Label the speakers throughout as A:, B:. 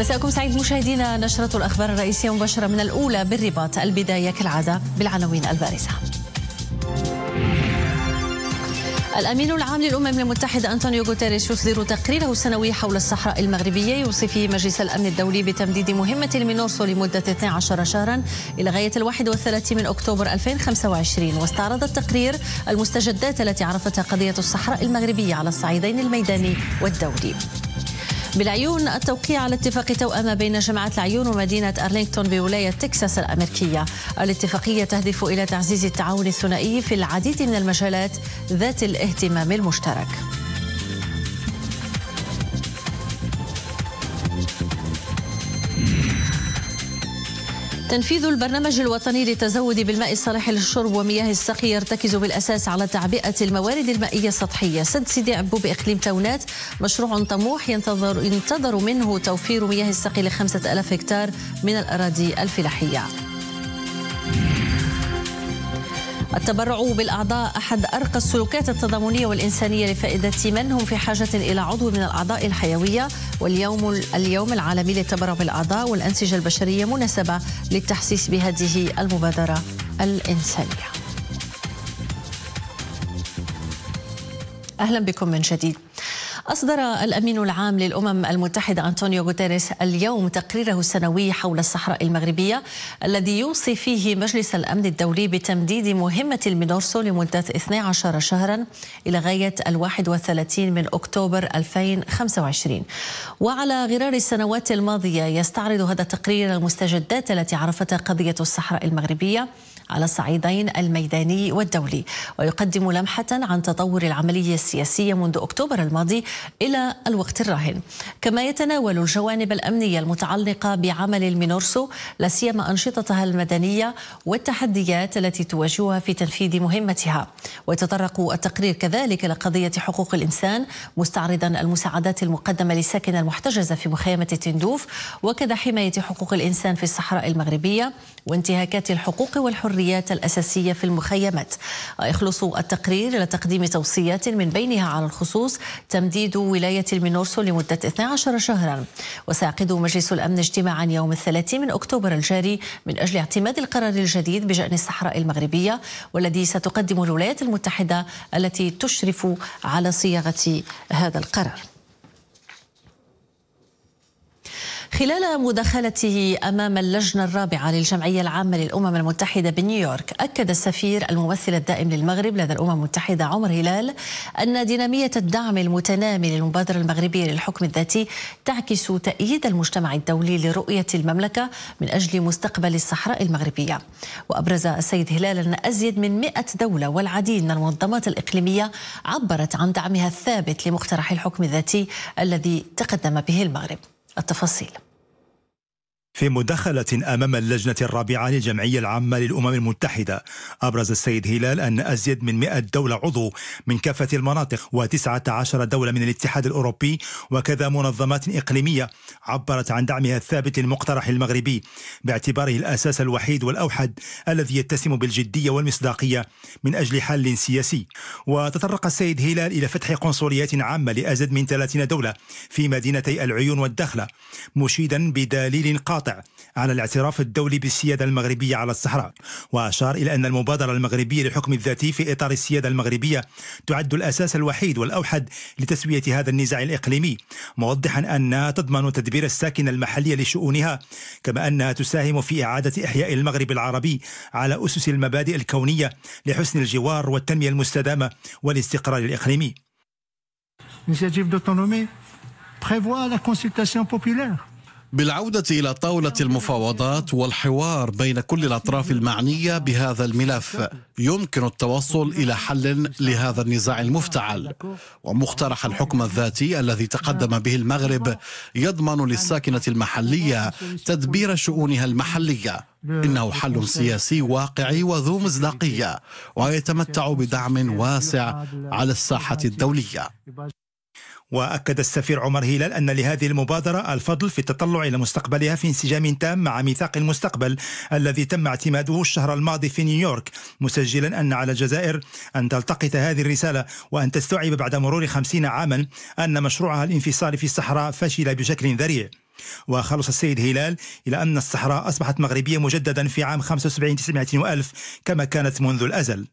A: مساءكم سعيد مشاهدينا نشرة الأخبار الرئيسية مباشرة من الأولى بالرباط البداية كالعادة بالعناوين البارزة الأمين العام للأمم المتحدة أنطونيو غوتيريش يصدر تقريره السنوي حول الصحراء المغربية يوصي فيه مجلس الأمن الدولي بتمديد مهمة المينورسو لمدة 12 شهرا إلى غاية الواحد والثلاثين من أكتوبر 2025 واستعرض التقرير المستجدات التي عرفتها قضية الصحراء المغربية على الصعيدين الميداني والدولي بالعيون التوقيع على اتفاق توأمة بين جامعة العيون ومدينة أرلينغتون بولاية تكساس الأمريكية الاتفاقية تهدف إلى تعزيز التعاون الثنائي في العديد من المجالات ذات الاهتمام المشترك تنفيذ البرنامج الوطني للتزود بالماء الصالح للشرب ومياه السقي يرتكز بالأساس على تعبئة الموارد المائية السطحية سد سيدي عبو بإقليم تونات مشروع طموح ينتظر, ينتظر منه توفير مياه السقي لخمسة ألاف هكتار من الأراضي الفلاحية التبرع بالأعضاء أحد أرقى السلوكات التضامنية والإنسانية لفائدة من هم في حاجة إلى عضو من الأعضاء الحيوية واليوم اليوم العالمي للتبرع بالأعضاء والأنسجة البشرية مناسبة للتحسيس بهذه المبادرة الإنسانية أهلا بكم من جديد أصدر الأمين العام للأمم المتحدة أنطونيو غوتيريس اليوم تقريره السنوي حول الصحراء المغربية الذي يوصي فيه مجلس الأمن الدولي بتمديد مهمة المينورسو لمدة 12 شهرا إلى غاية 31 من أكتوبر 2025 وعلى غرار السنوات الماضية يستعرض هذا التقرير المستجدات التي عرفتها قضية الصحراء المغربية على الصعيدين الميداني والدولي ويقدم لمحة عن تطور العملية السياسية منذ أكتوبر الماضي إلى الوقت الراهن كما يتناول الجوانب الأمنية المتعلقة بعمل المينورسو لا سيما أنشطتها المدنية والتحديات التي تواجهها في تنفيذ مهمتها ويتطرق التقرير كذلك إلى قضية حقوق الإنسان مستعرضا المساعدات المقدمة للساكنة المحتجزة في مخيمة تندوف وكذا حماية حقوق الإنسان في الصحراء المغربية وانتهاكات الحقوق والحريات الأساسية في المخيمات يخلص التقرير إلى تقديم توصيات من بينها على الخصوص تمديد تجديد ولاية المينورسو لمدة 12 شهرا وسيعقد مجلس الأمن اجتماعا يوم الثلاثين من أكتوبر الجاري من أجل اعتماد القرار الجديد بشأن الصحراء المغربية والذي ستقدم الولايات المتحدة التي تشرف على صياغة هذا القرار خلال مداخلته أمام اللجنة الرابعة للجمعية العامة للأمم المتحدة بنيويورك أكد السفير الممثل الدائم للمغرب لدى الأمم المتحدة عمر هلال أن دينامية الدعم المتنامي للمبادرة المغربية للحكم الذاتي تعكس تأييد المجتمع الدولي لرؤية المملكة من أجل مستقبل الصحراء المغربية وأبرز السيد هلال أن أزيد من 100 دولة والعديد من المنظمات الإقليمية عبرت عن دعمها الثابت لمقترح الحكم الذاتي الذي تقدم به المغرب التفاصيل
B: في مداخلة أمام اللجنة الرابعة للجمعية العامة للأمم المتحدة أبرز السيد هلال أن أزيد من 100 دولة عضو من كافة المناطق و19 دولة من الاتحاد الأوروبي وكذا منظمات إقليمية عبرت عن دعمها الثابت للمقترح المغربي باعتباره الأساس الوحيد والأوحد الذي يتسم بالجدية والمصداقية من أجل حل سياسي وتطرق السيد هلال إلى فتح قنصليات عامة لأزيد من 30 دولة في مدينتي العيون والدخلة مشيدا بدليل قاطع قاطع على الاعتراف الدولي بالسيادة المغربية على الصحراء وأشار إلى أن المبادرة المغربية للحكم الذاتي في إطار السيادة المغربية تعد الأساس الوحيد والأوحد لتسوية هذا النزاع الإقليمي موضحا أنها تضمن تدبير الساكنة المحلية لشؤونها كما أنها تساهم في إعادة إحياء المغرب العربي على أسس المبادئ الكونية لحسن الجوار والتنمية المستدامة والاستقرار الإقليمي
C: d'autonomie prévoit la consultation populaire
D: بالعودة
E: إلى طاولة المفاوضات والحوار بين كل الأطراف المعنية بهذا الملف يمكن التوصل إلى حل لهذا النزاع المفتعل ومقترح الحكم الذاتي الذي تقدم به المغرب يضمن للساكنة المحلية تدبير شؤونها المحلية إنه حل سياسي واقعي وذو
B: مصداقية ويتمتع بدعم واسع على الساحة الدولية وأكد السفير عمر هلال أن لهذه المبادرة الفضل في التطلع إلى مستقبلها في انسجام تام مع ميثاق المستقبل الذي تم اعتماده الشهر الماضي في نيويورك مسجلا أن على الجزائر أن تلتقط هذه الرسالة وأن تستوعب بعد مرور خمسين عاما أن مشروعها الانفصالي في الصحراء فشل بشكل ذريع وخلص السيد هلال إلى أن الصحراء أصبحت مغربية مجددا في عام 75 900 كما كانت منذ الأزل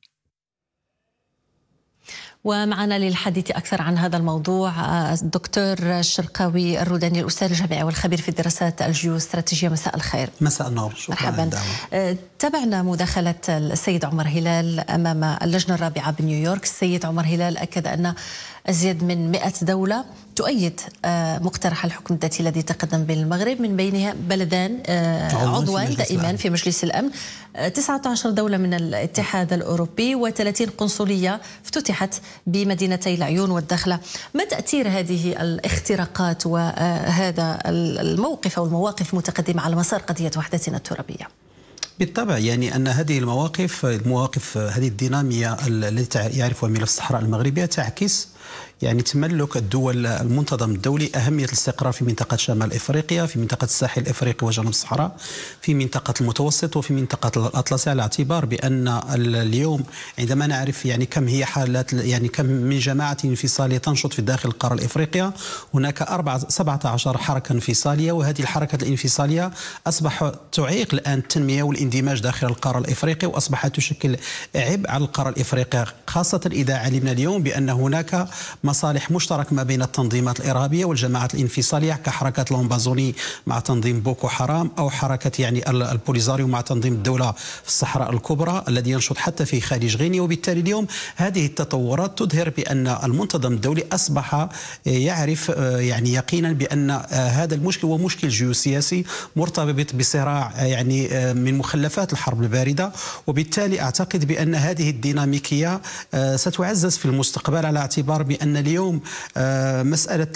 A: ومعنا للحديث أكثر عن هذا الموضوع آه، الدكتور الشرقاوي الروداني الأستاذ الجامعي والخبير في الدراسات الجيوستراتيجية مساء الخير
E: مساء النور شكرا مرحبا
A: آه، تابعنا مداخلة السيد عمر هلال أمام اللجنة الرابعة بنيويورك السيد عمر هلال أكد أن أزيد من 100 دولة تؤيد آه، مقترح الحكم الذاتي الذي تقدم بين المغرب من بينها بلدان آه، عضوان دائما في مجلس الامن 19 آه، دوله من الاتحاد الاوروبي و30 قنصليه افتتحت بمدينتي العيون والدخله ما تاثير هذه الاختراقات وهذا الموقف او المواقف المتقدمه على مسار قضيه وحدتنا الترابيه
E: بالطبع يعني ان هذه المواقف المواقف هذه الديناميه التي يعرفها ملف الصحراء المغربيه تعكس يعني تملك الدول المنتظم الدولي أهمية الاستقرار في منطقة شمال إفريقيا في منطقة الساحل الإفريقي وجنوب الصحراء في منطقة المتوسط وفي منطقة الأطلسي على اعتبار بأن اليوم عندما نعرف يعني كم هي حالات يعني كم من جماعة انفصالية تنشط في داخل القارة الإفريقية هناك 17 حركة انفصالية وهذه الحركة الانفصالية أصبح تعيق الآن التنمية والاندماج داخل القارة الإفريقية وأصبحت تشكل عبء على القارة الإفريقية خاصة إذا علمنا اليوم بأن هناك مصالح مشتركة ما بين التنظيمات الإرهابية والجماعات الانفصالية كحركة لومبازوني مع تنظيم بوكو حرام أو حركة يعني البوليزاريو مع تنظيم الدولة في الصحراء الكبرى الذي ينشط حتى في خارج غينيا وبالتالي اليوم هذه التطورات تظهر بأن المنتظم الدولي أصبح آه، يعرف آه، يعني يقينا بأن آه، هذا المشكل هو مشكل جيوسياسي مرتبط بصراع يعني من مخلفات الحرب الباردة وبالتالي أعتقد بأن هذه الديناميكية ستعزز في المستقبل على اعتبار بأن اليوم آه، مساله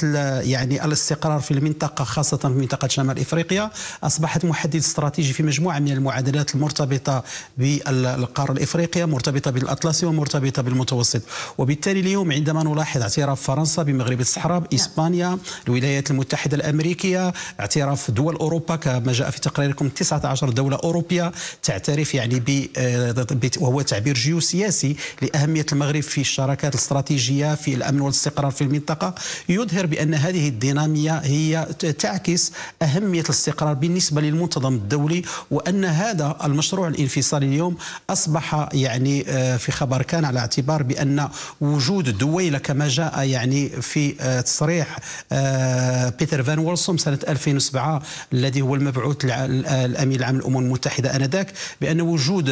E: يعني الاستقرار في المنطقه خاصه في منطقه شمال افريقيا اصبحت محدد استراتيجي في مجموعه من المعادلات المرتبطه بالقاره الافريقيه مرتبطه بالاطلسي ومرتبطه بالمتوسط وبالتالي اليوم عندما نلاحظ اعتراف فرنسا بمغرب الصحراء نعم. اسبانيا الولايات المتحده الامريكيه اعتراف دول اوروبا كما جاء في تقريركم 19 دوله اوروبيه تعترف يعني آه، ب وهو تعبير جيوسياسي لاهميه المغرب في الشراكات الاستراتيجيه في الامن والاستقرار في المنطقة يظهر بأن هذه الدينامية هي تعكس أهمية الاستقرار بالنسبة للمنتظم الدولي وأن هذا المشروع الانفصالي اليوم أصبح يعني آه، في خبر كان على اعتبار بأن وجود دويلة كما جاء يعني في آه، تصريح آه، بيتر فان وولسوم سنة 2007 الذي هو المبعوث الأمين العام للأمم المتحدة آنذاك بأن وجود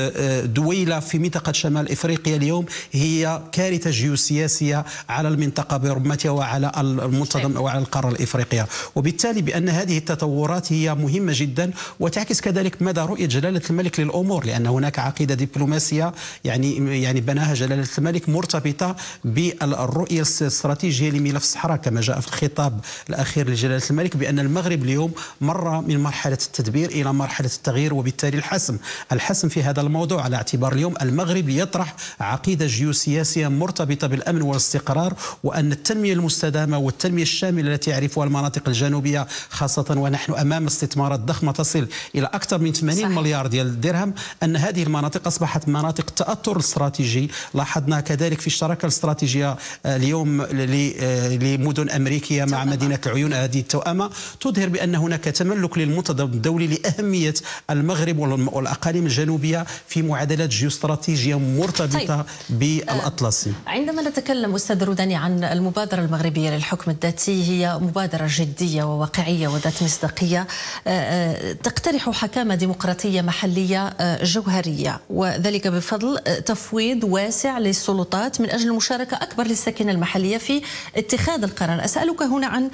E: دويلة في منطقة شمال إفريقيا اليوم هي كارثة جيوسياسية على المنطقة المنطقه برمتها وعلى المنتظم وعلى القاره الافريقيه وبالتالي بان هذه التطورات هي مهمه جدا وتعكس كذلك مدى رؤيه جلاله الملك للامور لان هناك عقيده دبلوماسيه يعني يعني بناها جلاله الملك مرتبطه بالرؤيه الاستراتيجيه لملف الصحراء كما جاء في الخطاب الاخير لجلاله الملك بان المغرب اليوم مر من مرحله التدبير الى مرحله التغيير وبالتالي الحسم الحسم في هذا الموضوع على اعتبار اليوم المغرب يطرح عقيده جيوسياسيه مرتبطه بالامن والاستقرار وأن التنمية المستدامة والتنمية الشاملة التي يعرفها المناطق الجنوبية خاصة ونحن أمام استثمارات ضخمة تصل إلى أكثر من 80 صحيح. مليار ديال الدرهم أن هذه المناطق أصبحت مناطق تاثر استراتيجي لاحظنا كذلك في الشراكة الاستراتيجية آه، اليوم آه، لمدن أمريكية مع مدينة العيون هذه التوأمة تظهر بأن هناك تملك للمنتدى الدولي لأهمية المغرب والأقاليم الجنوبية في معادلات جيوستراتيجية مرتبطة طيب. بالأطلسي آه،
A: عندما نتكلم أستاذ روداني عن عن المبادرة المغربية للحكم الذاتي هي مبادرة جدية وواقعية وذات مصداقية آه، آه، تقترح حكامة ديمقراطية محلية آه، جوهرية وذلك بفضل تفويض واسع للسلطات من أجل مشاركة أكبر للساكنة المحلية في اتخاذ القرار أسألك هنا عن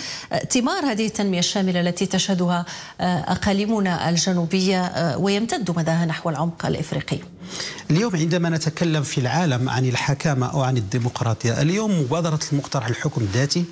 A: ثمار هذه التنمية الشاملة التي تشهدها أقاليمنا الجنوبية ويمتد مداها نحو العمق الإفريقي
E: اليوم عندما نتكلم في العالم عن الحكامة أو عن الديمقراطية اليوم مبادرة المقترح الحكم الذاتي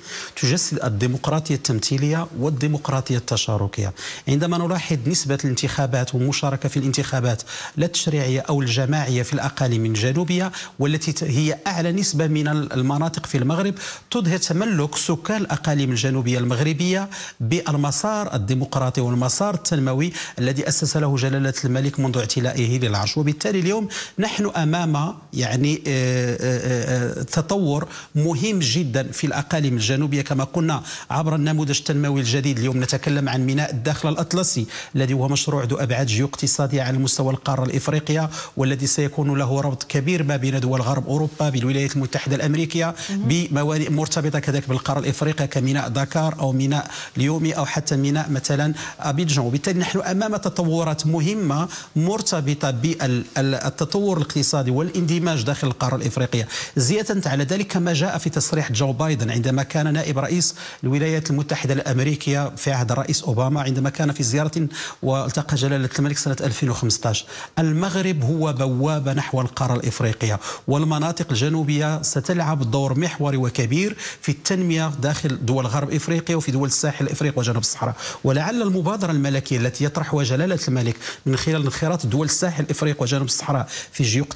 E: تجسد الديمقراطية التمثيلية والديمقراطية التشاركية عندما نلاحظ نسبة الانتخابات والمشاركة في الانتخابات لا التشريعية أو الجماعية في الأقاليم الجنوبية والتي هي أعلى نسبة من المناطق في المغرب تظهر تملك سكان الأقاليم الجنوبية المغربية بالمسار الديمقراطي والمسار التنموي الذي أسس له جلالة الملك منذ اعتلائه للعرش وبالتالي اليوم نحن امام يعني آه، آه، آه، تطور مهم جدا في الاقاليم الجنوبيه كما قلنا عبر النموذج التنموي الجديد اليوم نتكلم عن ميناء الداخل الاطلسي الذي هو مشروع ذو ابعاد جيواقتصاديه على مستوى القاره الافريقيه والذي سيكون له ربط كبير ما بين دول غرب اوروبا بالولايات المتحده الامريكيه بموانئ مرتبطه كذلك بالقاره الافريقيه كميناء دكار او ميناء اليومي او حتى ميناء مثلا ابيجان وبالتالي نحن امام تطورات مهمه مرتبطه بال التطور الاقتصادي والاندماج داخل القاره الافريقيه زياده على ذلك ما جاء في تصريح جو بايدن عندما كان نائب رئيس الولايات المتحده الامريكيه في عهد الرئيس اوباما عندما كان في زياره والتقى جلاله الملك سنه 2015 المغرب هو بوابه نحو القاره الافريقيه والمناطق الجنوبيه ستلعب دور محوري وكبير في التنميه داخل دول غرب افريقيا وفي دول الساحل الافريقي وجنوب الصحراء ولعل المبادره الملكيه التي يطرحها جلاله الملك من خلال انخراط دول الساحل الافريقي وجنوب الصحراء الصحراء في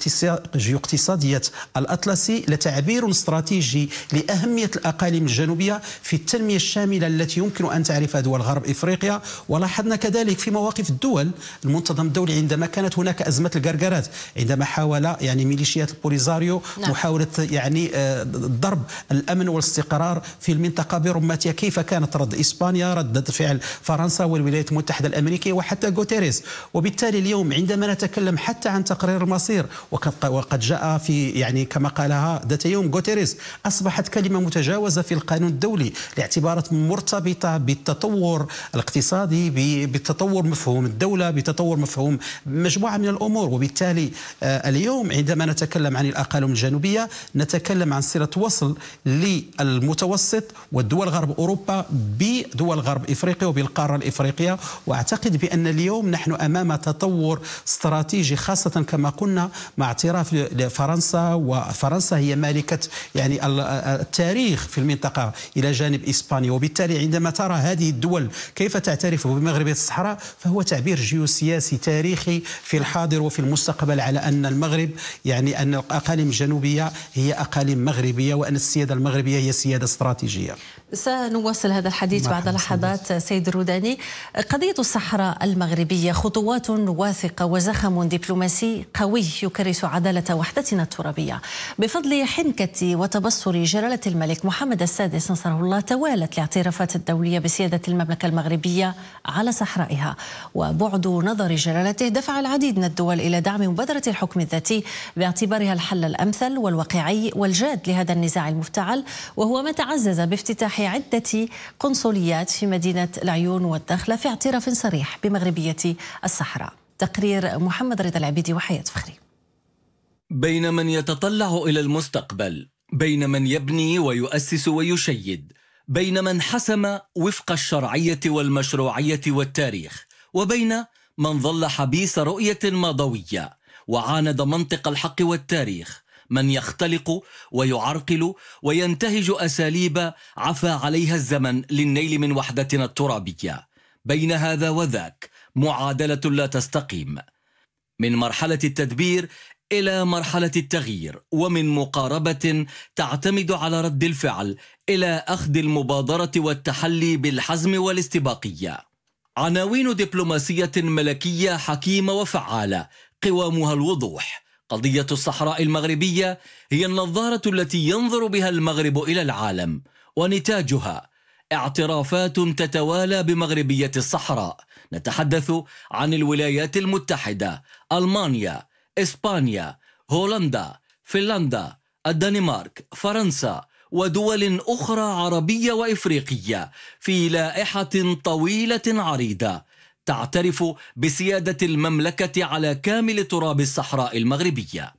E: جيوقتصادية الأطلسي لتعبير استراتيجي لأهمية الأقاليم الجنوبية في التنمية الشاملة التي يمكن أن تعرفها دول غرب إفريقيا ولاحظنا كذلك في مواقف الدول المنتظم الدولي عندما كانت هناك أزمة الجرجرات عندما حاول يعني ميليشيات البوليزاريو نعم. محاولة يعني آه، ضرب الأمن والاستقرار في المنطقة برمتها كيف كانت رد إسبانيا ردة فعل فرنسا والولايات المتحدة الأمريكية وحتى غوتيريس وبالتالي اليوم عندما نتكلم حتى عن تقرير المصير وقد جاء في يعني كما قالها ذات يوم غوتيريز اصبحت كلمه متجاوزه في القانون الدولي لاعتبارات مرتبطه بالتطور الاقتصادي بتطور مفهوم الدوله بتطور مفهوم مجموعه من الامور وبالتالي آه، اليوم عندما نتكلم عن الاقاليم الجنوبيه نتكلم عن صله وصل للمتوسط والدول غرب اوروبا بدول غرب افريقيا وبالقاره الافريقيه واعتقد بان اليوم نحن امام تطور استراتيجي خاصه كما قلنا مع اعتراف فرنسا وفرنسا هي مالكة يعني التاريخ في المنطقة إلى جانب إسبانيا وبالتالي عندما ترى هذه الدول كيف تعترف بمغربية الصحراء فهو تعبير جيوسياسي تاريخي في الحاضر وفي المستقبل على أن المغرب يعني أن الأقاليم الجنوبية هي أقاليم مغربية وأن السيادة المغربية هي سيادة استراتيجية
A: سنواصل هذا الحديث بعد لحظات سيد الروداني قضية الصحراء المغربية خطوات واثقة وزخم دبلوماسي قوي يكرس عدالة وحدتنا الترابية بفضل حنكة وتبصر جلالة الملك محمد السادس نصره الله توالت الاعترافات الدولية بسيادة المملكة المغربية على صحرائها وبعد نظر جلالته دفع العديد من الدول إلى دعم مبادرة الحكم الذاتي باعتبارها الحل الأمثل والواقعي والجاد لهذا النزاع المفتعل وهو ما تعزز بافتتاح عدة قنصليات في مدينة العيون والدخلة في اعتراف صريح بمغربية الصحراء تقرير محمد رضا العبيدي وحياة فخري
F: بين من يتطلع إلى المستقبل بين من يبني ويؤسس ويشيد بين من حسم وفق الشرعية والمشروعية والتاريخ وبين من ظل حبيس رؤية ماضوية وعاند منطق الحق والتاريخ من يختلق ويعرقل وينتهج اساليب عفى عليها الزمن للنيل من وحدتنا الترابيه بين هذا وذاك معادله لا تستقيم من مرحله التدبير الى مرحله التغيير ومن مقاربه تعتمد على رد الفعل الى اخذ المبادره والتحلي بالحزم والاستباقيه عناوين دبلوماسيه ملكيه حكيمه وفعاله قوامها الوضوح قضية الصحراء المغربية هي النظارة التي ينظر بها المغرب إلى العالم ونتاجها اعترافات تتوالى بمغربية الصحراء نتحدث عن الولايات المتحدة ألمانيا إسبانيا هولندا فنلندا الدنمارك فرنسا ودول أخرى عربية وإفريقية في لائحة طويلة عريضة تعترف بسيادة المملكة على كامل تراب الصحراء المغربية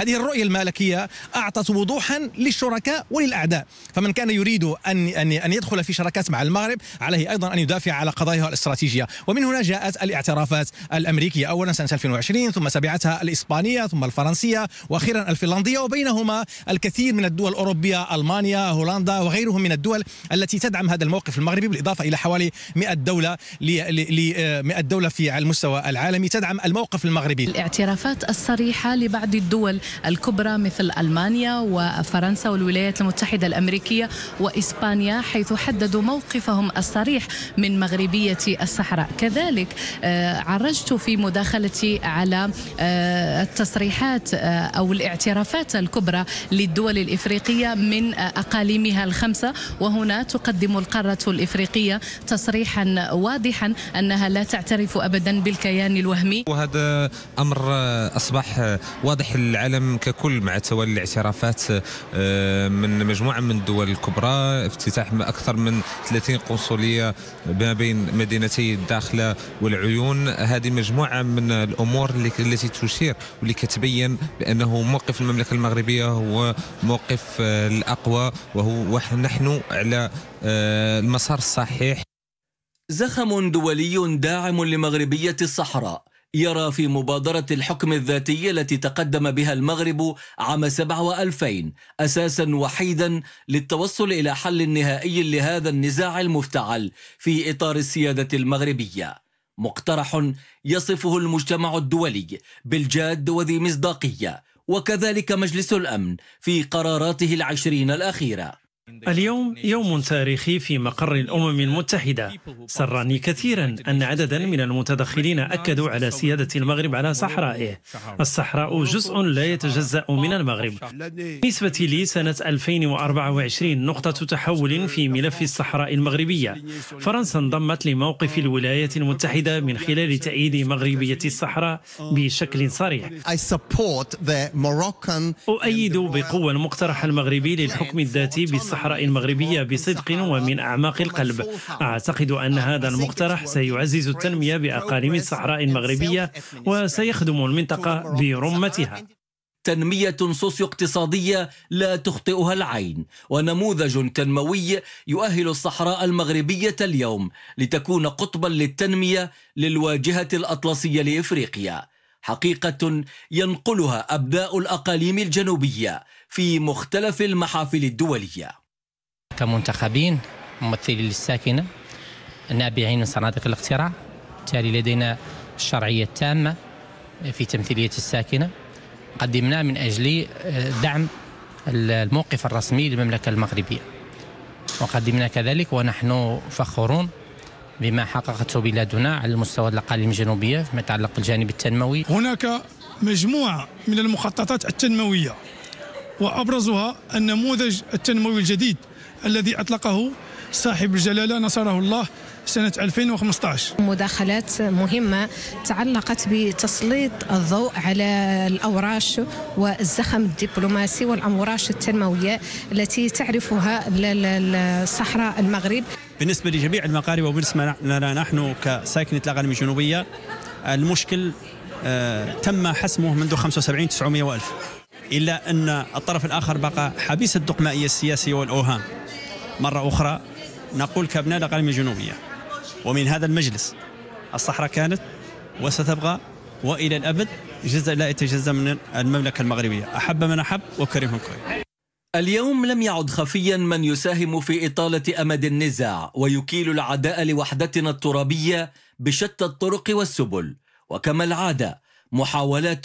D: هذه الرؤية المالكية أعطت وضوحا للشركاء وللأعداء فمن كان يريد أن أن أن يدخل في شراكات مع المغرب عليه أيضا أن يدافع على قضاياه الاستراتيجية ومن هنا جاءت الاعترافات الأمريكية أولا سنة 2020 ثم تبعتها الإسبانية ثم الفرنسية وأخيرا الفنلندية وبينهما الكثير من الدول الأوروبية ألمانيا هولندا وغيرهم من الدول التي تدعم هذا الموقف المغربي بالإضافة إلى حوالي 100 دولة ل 100 آه، دولة في على المستوى العالمي تدعم الموقف المغربي
G: الاعترافات الصريحة لبعض الدول الكبرى مثل ألمانيا وفرنسا والولايات المتحدة الأمريكية وإسبانيا حيث حددوا موقفهم الصريح من مغربية الصحراء كذلك آه، عرجت في مداخلتي على آه، التصريحات آه، أو الاعترافات الكبرى للدول الإفريقية من أقاليمها الخمسة وهنا تقدم القارة الإفريقية تصريحا واضحا أنها لا تعترف أبدا بالكيان الوهمي
D: وهذا أمر أصبح واضح للعالم العالم ككل مع تولي الاعترافات آه، من مجموعه من الدول الكبرى افتتاح اكثر من 30 قنصليه ما بين مدينتي الداخله والعيون هذه مجموعه من الامور التي تشير واللي كتبين بانه موقف المملكه المغربيه هو موقف آه، الاقوى وهو نحن
F: على آه، المسار الصحيح زخم دولي داعم لمغربيه الصحراء يرى في مبادرة الحكم الذاتي التي تقدم بها المغرب عام 2000 أساسا وحيدا للتوصل إلى حل نهائي لهذا النزاع المفتعل في إطار السيادة المغربية مقترح يصفه المجتمع الدولي بالجاد وذي مصداقية وكذلك مجلس الأمن في قراراته العشرين الأخيرة
H: اليوم يوم تاريخي في مقر الامم المتحده سرني كثيرا ان عددا من المتدخلين اكدوا على سياده المغرب على صحرائه الصحراء جزء لا يتجزا من المغرب بالنسبه لي سنه 2024 نقطه تحول في ملف الصحراء المغربيه فرنسا انضمت لموقف الولايات المتحده من خلال تاييد مغربيه الصحراء بشكل صريح اؤيد بقوه المقترح المغربي للحكم الذاتي بالصحراء الصحراء المغربية بصدق ومن أعماق القلب أعتقد أن هذا المقترح سيعزز التنمية بأقاليم الصحراء المغربية وسيخدم المنطقة برمتها
F: تنمية سوسيو-اقتصادية لا تخطئها العين ونموذج تنموي يؤهل الصحراء المغربية اليوم لتكون قطبا للتنمية للواجهة الأطلسية لإفريقيا حقيقة ينقلها أبناء الأقاليم الجنوبية في مختلف المحافل الدولية
I: كمنتخبين ممثلين للساكنة نابعين من صناديق الاقتراع بالتالي لدينا الشرعية التامة في تمثيلية الساكنة قدمنا من أجل آه، دعم الموقف الرسمي للمملكة المغربية وقدمنا كذلك ونحن فخورون بما حققته بلادنا على المستوى الأقاليم الجنوبية فيما يتعلق بالجانب التنموي هناك مجموعة من المخططات
H: التنموية وأبرزها النموذج التنموي الجديد الذي أطلقه صاحب الجلالة نصره الله سنة 2015
G: مداخلات مهمة تعلقت بتسليط الضوء على الأوراش والزخم الدبلوماسي والأوراش التنموية التي تعرفها الصحراء المغرب
E: بالنسبة لجميع المغاربة وبالنسبة لنا نحن كساكنة الأقاليم الجنوبية المشكل آه، تم حسمه منذ 75 900 وألف إلا أن الطرف الآخر بقى حبيس الدقمائية السياسية والأوهام مرة أخرى نقول كأبناء الأقاليم الجنوبية ومن هذا المجلس الصحراء كانت وستبقى وإلى الأبد جزء لا يتجزأ من المملكة
F: المغربية أحب من أحب وكريم من كريم اليوم لم يعد خفيا من يساهم في إطالة أمد النزاع ويكيل العداء لوحدتنا الترابية بشتى الطرق والسبل وكما العادة محاولات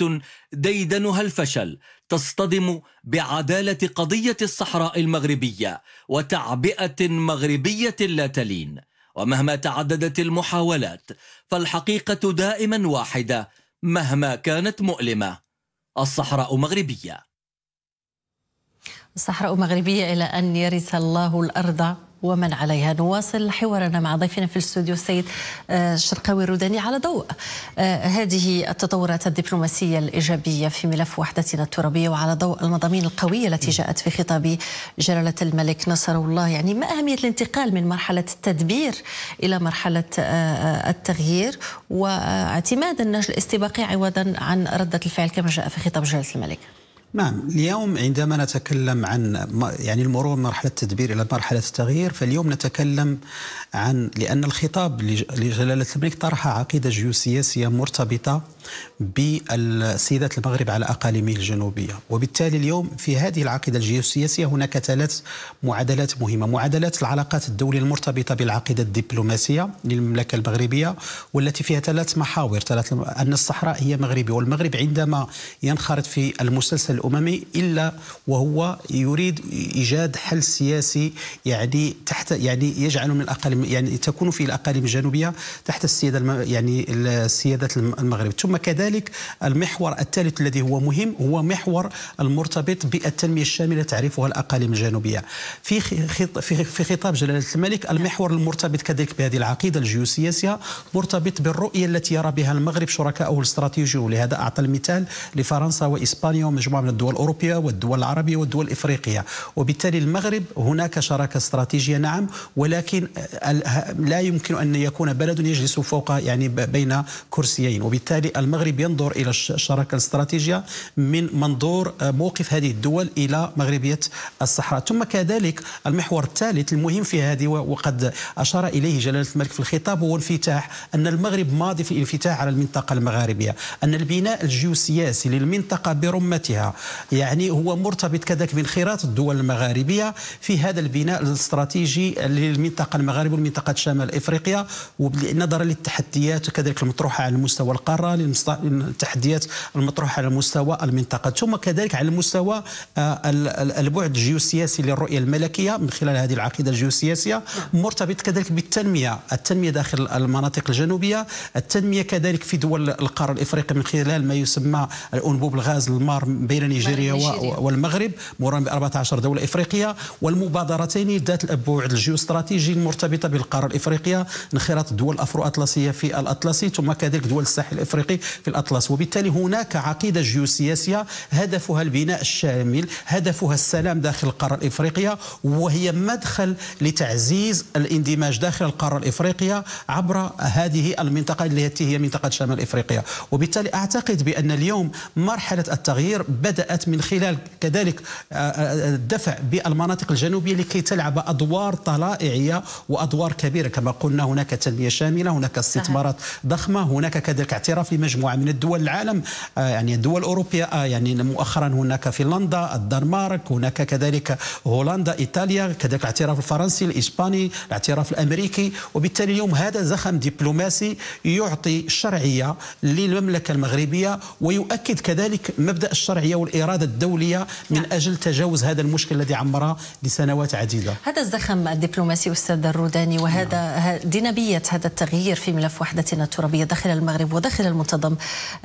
F: ديدنها الفشل تصطدم بعداله قضيه الصحراء المغربيه وتعبئه مغربيه لا تلين ومهما تعددت المحاولات فالحقيقه دائما واحده مهما كانت مؤلمه الصحراء مغربيه
A: الصحراء مغربيه الى ان يرث الله الارض ومن عليها نواصل حوارنا مع ضيفنا في الاستوديو السيد الشرقاوي آه، الروداني على ضوء آه، هذه التطورات الدبلوماسية الإيجابية في ملف وحدتنا الترابية وعلى ضوء المضامين القوية التي جاءت في خطاب جلالة الملك نصر الله يعني ما أهمية الانتقال من مرحلة التدبير إلى مرحلة آه، التغيير واعتماد النهج الاستباقي عوضا عن ردة الفعل كما جاء في خطاب جلالة الملك
E: نعم اليوم عندما نتكلم عن يعني المرور من مرحلة التدبير إلى مرحلة التغيير فاليوم نتكلم عن لأن الخطاب لجلالة الملك طرح عقيدة جيوسياسية مرتبطة بسيده المغرب على أقاليمه الجنوبية وبالتالي اليوم في هذه العقيدة الجيوسياسية هناك ثلاث معادلات مهمة معادلات العلاقات الدولية المرتبطة بالعقيدة الدبلوماسية للمملكة المغربية والتي فيها ثلاث محاور ثلاث أن الصحراء هي مغربية والمغرب عندما ينخرط في المسلسل الأممي إلا وهو يريد إيجاد حل سياسي يعني تحت يعني يجعل من الأقاليم يعني تكون في الأقاليم الجنوبية تحت السيادة يعني سيادة المغرب ثم كذلك المحور الثالث الذي هو مهم هو محور المرتبط بالتنمية الشاملة تعرفها الأقاليم الجنوبية في في خطاب جلالة الملك المحور المرتبط كذلك بهذه العقيدة الجيوسياسية مرتبط بالرؤية التي يرى بها المغرب شركائه الاستراتيجي ولهذا أعطى المثال لفرنسا وإسبانيا ومجموعة من الدول الأوروبية والدول العربية والدول الإفريقية وبالتالي المغرب هناك شراكة استراتيجية نعم ولكن لا يمكن أن يكون بلد يجلس فوق يعني بين كرسيين وبالتالي المغرب ينظر إلى الشراكة الاستراتيجية من منظور آه، موقف هذه الدول إلى مغربية الصحراء ثم كذلك المحور الثالث المهم في هذه وقد أشار إليه جلالة الملك في الخطاب هو انفتاح أن المغرب ماضي في الانفتاح على المنطقة المغاربية أن البناء الجيوسياسي للمنطقة برمتها يعني هو مرتبط كذلك بانخراط الدول المغاربية في هذا البناء الاستراتيجي للمنطقة المغاربة ومنطقة شمال إفريقيا نظرا للتحديات كذلك المطروحة على مستوى القارة للتحديات المطروحة على مستوى المنطقة ثم كذلك على مستوى آه، البعد الجيوسياسي للرؤية الملكية من خلال هذه العقيدة الجيوسياسية نعم. مرتبط كذلك بالتنمية التنمية داخل المناطق الجنوبية التنمية كذلك في دول القارة الإفريقية من خلال ما يسمى الأنبوب الغاز المار بين الى نيجيريا والمغرب مرورا ب 14 دوله افريقيه والمبادرتين ذات البعد الجيوستراتيجي المرتبطه بالقاره الافريقيه انخراط الدول الافرو اطلسيه في الاطلسي ثم كذلك دول الساحل الافريقي في الاطلس وبالتالي هناك عقيده جيوسياسيه هدفها البناء الشامل هدفها السلام داخل القاره الافريقيه وهي مدخل لتعزيز الاندماج داخل القاره الافريقيه عبر هذه المنطقه التي هي منطقه شمال افريقيا وبالتالي اعتقد بان اليوم مرحله التغيير بدأ بدأت من خلال كذلك آه، آه، آه، الدفع بالمناطق الجنوبية لكي تلعب أدوار طلائعية وأدوار كبيرة كما قلنا هناك تنمية شاملة هناك استثمارات ضخمة هناك كذلك اعتراف لمجموعة من الدول العالم يعني الدول الأوروبية يعني مؤخرا هناك فنلندا الدنمارك هناك كذلك هولندا إيطاليا كذلك الاعتراف الفرنسي الإسباني الاعتراف الأمريكي وبالتالي اليوم هذا زخم دبلوماسي يعطي شرعية للمملكة المغربية ويؤكد كذلك مبدأ الشرعية والإرادة الإرادة الدولية من نعم. أجل تجاوز هذا المشكل الذي عمره لسنوات عديدة
A: هذا الزخم الدبلوماسي أستاذ الروداني وهذا نعم. دينامية هذا التغيير في ملف وحدتنا الترابية داخل المغرب وداخل المنتظم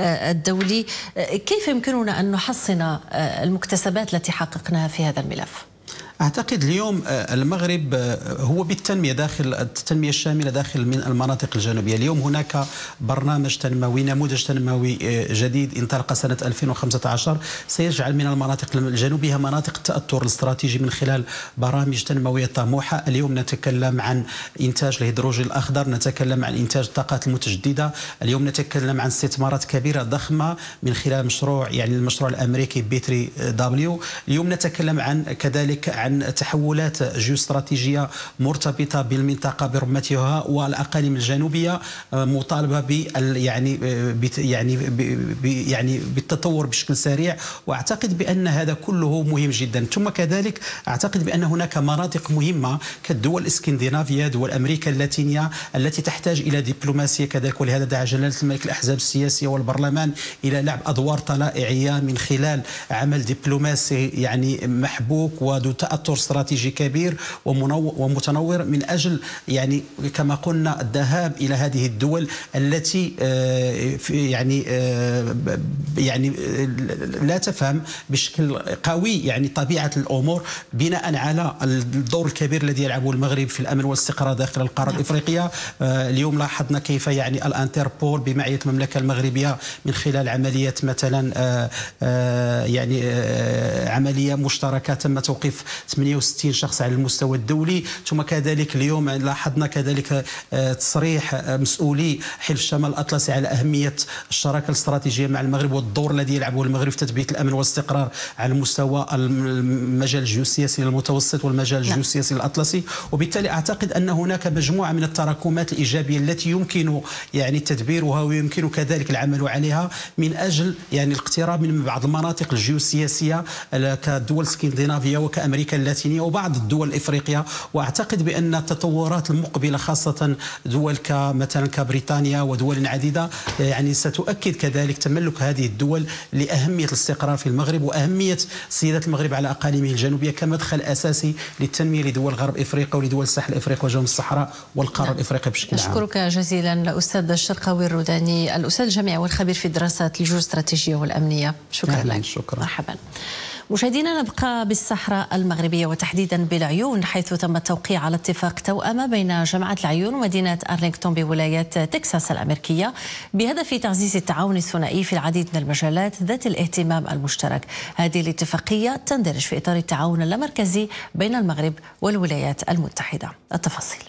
A: آه، الدولي آه، كيف يمكننا أن نحصن آه، المكتسبات التي حققناها في هذا الملف؟
E: اعتقد اليوم آه، المغرب آه، هو بالتنميه داخل التنميه الشامله داخل من المناطق الجنوبيه، اليوم هناك برنامج تنموي نموذج تنموي آه، جديد انطلق سنه 2015 سيجعل من المناطق الجنوبيه مناطق التاثر الاستراتيجي من خلال برامج تنمويه طموحه، اليوم نتكلم عن انتاج الهيدروجين الاخضر، نتكلم عن انتاج الطاقات المتجدده، اليوم نتكلم عن استثمارات كبيره ضخمه من خلال مشروع يعني المشروع الامريكي بي 3 دبليو، اليوم نتكلم عن كذلك عن عن تحولات جيوستراتيجية مرتبطة بالمنطقة برمتها والأقاليم الجنوبية آه، مطالبة بال يعني آه، يعني يعني بالتطور بشكل سريع وأعتقد بأن هذا كله مهم جدا ثم كذلك أعتقد بأن هناك مناطق مهمة كالدول الإسكندنافية دول أمريكا اللاتينية التي تحتاج إلى دبلوماسية كذلك ولهذا دعا جلالة الملك الأحزاب السياسية والبرلمان إلى لعب أدوار طلائعية من خلال عمل دبلوماسي يعني محبوك وذو تأثير تأثر استراتيجي كبير ومتنور من أجل يعني كما قلنا الذهاب إلى هذه الدول التي آه، يعني آه، يعني آه، لا تفهم بشكل قوي يعني طبيعة الأمور بناء على الدور الكبير الذي يلعبه المغرب في الأمن والاستقرار داخل القارة نعم. الإفريقية اليوم لاحظنا كيف يعني الانتربول بمعيه المملكه المغربيه من خلال عمليه مثلا يعني عمليه مشتركه تم توقيف 68 شخص على المستوى الدولي ثم كذلك اليوم لاحظنا كذلك آه، تصريح آه، مسؤولي حلف الشمال الاطلسي على اهميه الشراكه الاستراتيجيه مع المغرب والدور الذي يلعبه المغرب في تثبيت الامن والاستقرار على المستوى المجال الجيوسياسي المتوسط والمجال نعم. الجيوسياسي الاطلسي وبالتالي اعتقد ان هناك مجموعه من التراكمات الايجابيه التي يمكن يعني تدبيرها ويمكن كذلك العمل عليها من اجل يعني الاقتراب من بعض المناطق الجيوسياسيه آه، كدول اسكندنافيه وكامريكا اللاتينيه وبعض الدول الافريقيه واعتقد بان التطورات المقبله خاصه دول كمثلا كبريطانيا ودول عديده يعني ستؤكد كذلك تملك هذه الدول لاهميه الاستقرار في المغرب واهميه سياده المغرب على اقاليمه الجنوبيه كمدخل اساسي للتنميه لدول غرب افريقيا ولدول الساحل الافريقي وجنوب الصحراء والقاره الافريقيه نعم. بشكل عام. اشكرك
A: جزيلا الاستاذ الشرقاوي الروداني الاستاذ الجامعي والخبير في الدراسات الجيوستراتيجيه والامنيه شكرا لك
E: شكرا مرحبا
A: مشاهدينا نبقى بالصحراء المغربية وتحديدا بالعيون حيث تم التوقيع على اتفاق توأمة بين جامعة العيون ومدينة أرلينغتون بولاية تكساس الأمريكية بهدف تعزيز التعاون الثنائي في العديد من المجالات ذات الاهتمام المشترك هذه الاتفاقية تندرج في إطار التعاون اللامركزي بين المغرب والولايات المتحدة التفاصيل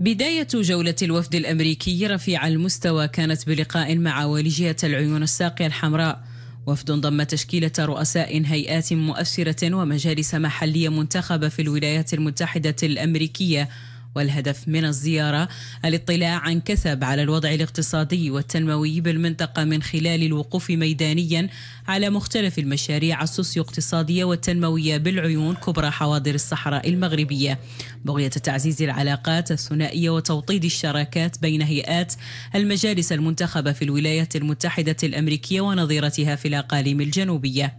J: بداية جولة الوفد الأمريكي رفيع المستوى كانت بلقاء مع والجهة العيون الساقية الحمراء وفد ضم تشكيلة رؤساء هيئات مؤثرة ومجالس محلية منتخبة في الولايات المتحدة الأمريكية والهدف من الزيارة الاطلاع عن كثب على الوضع الاقتصادي والتنموي بالمنطقة من خلال الوقوف ميدانيا على مختلف المشاريع السوسيو اقتصادية والتنموية بالعيون كبرى حواضر الصحراء المغربية بغية تعزيز العلاقات الثنائية وتوطيد الشراكات بين هيئات المجالس المنتخبة في الولايات المتحدة الأمريكية ونظيرتها في الأقاليم الجنوبية.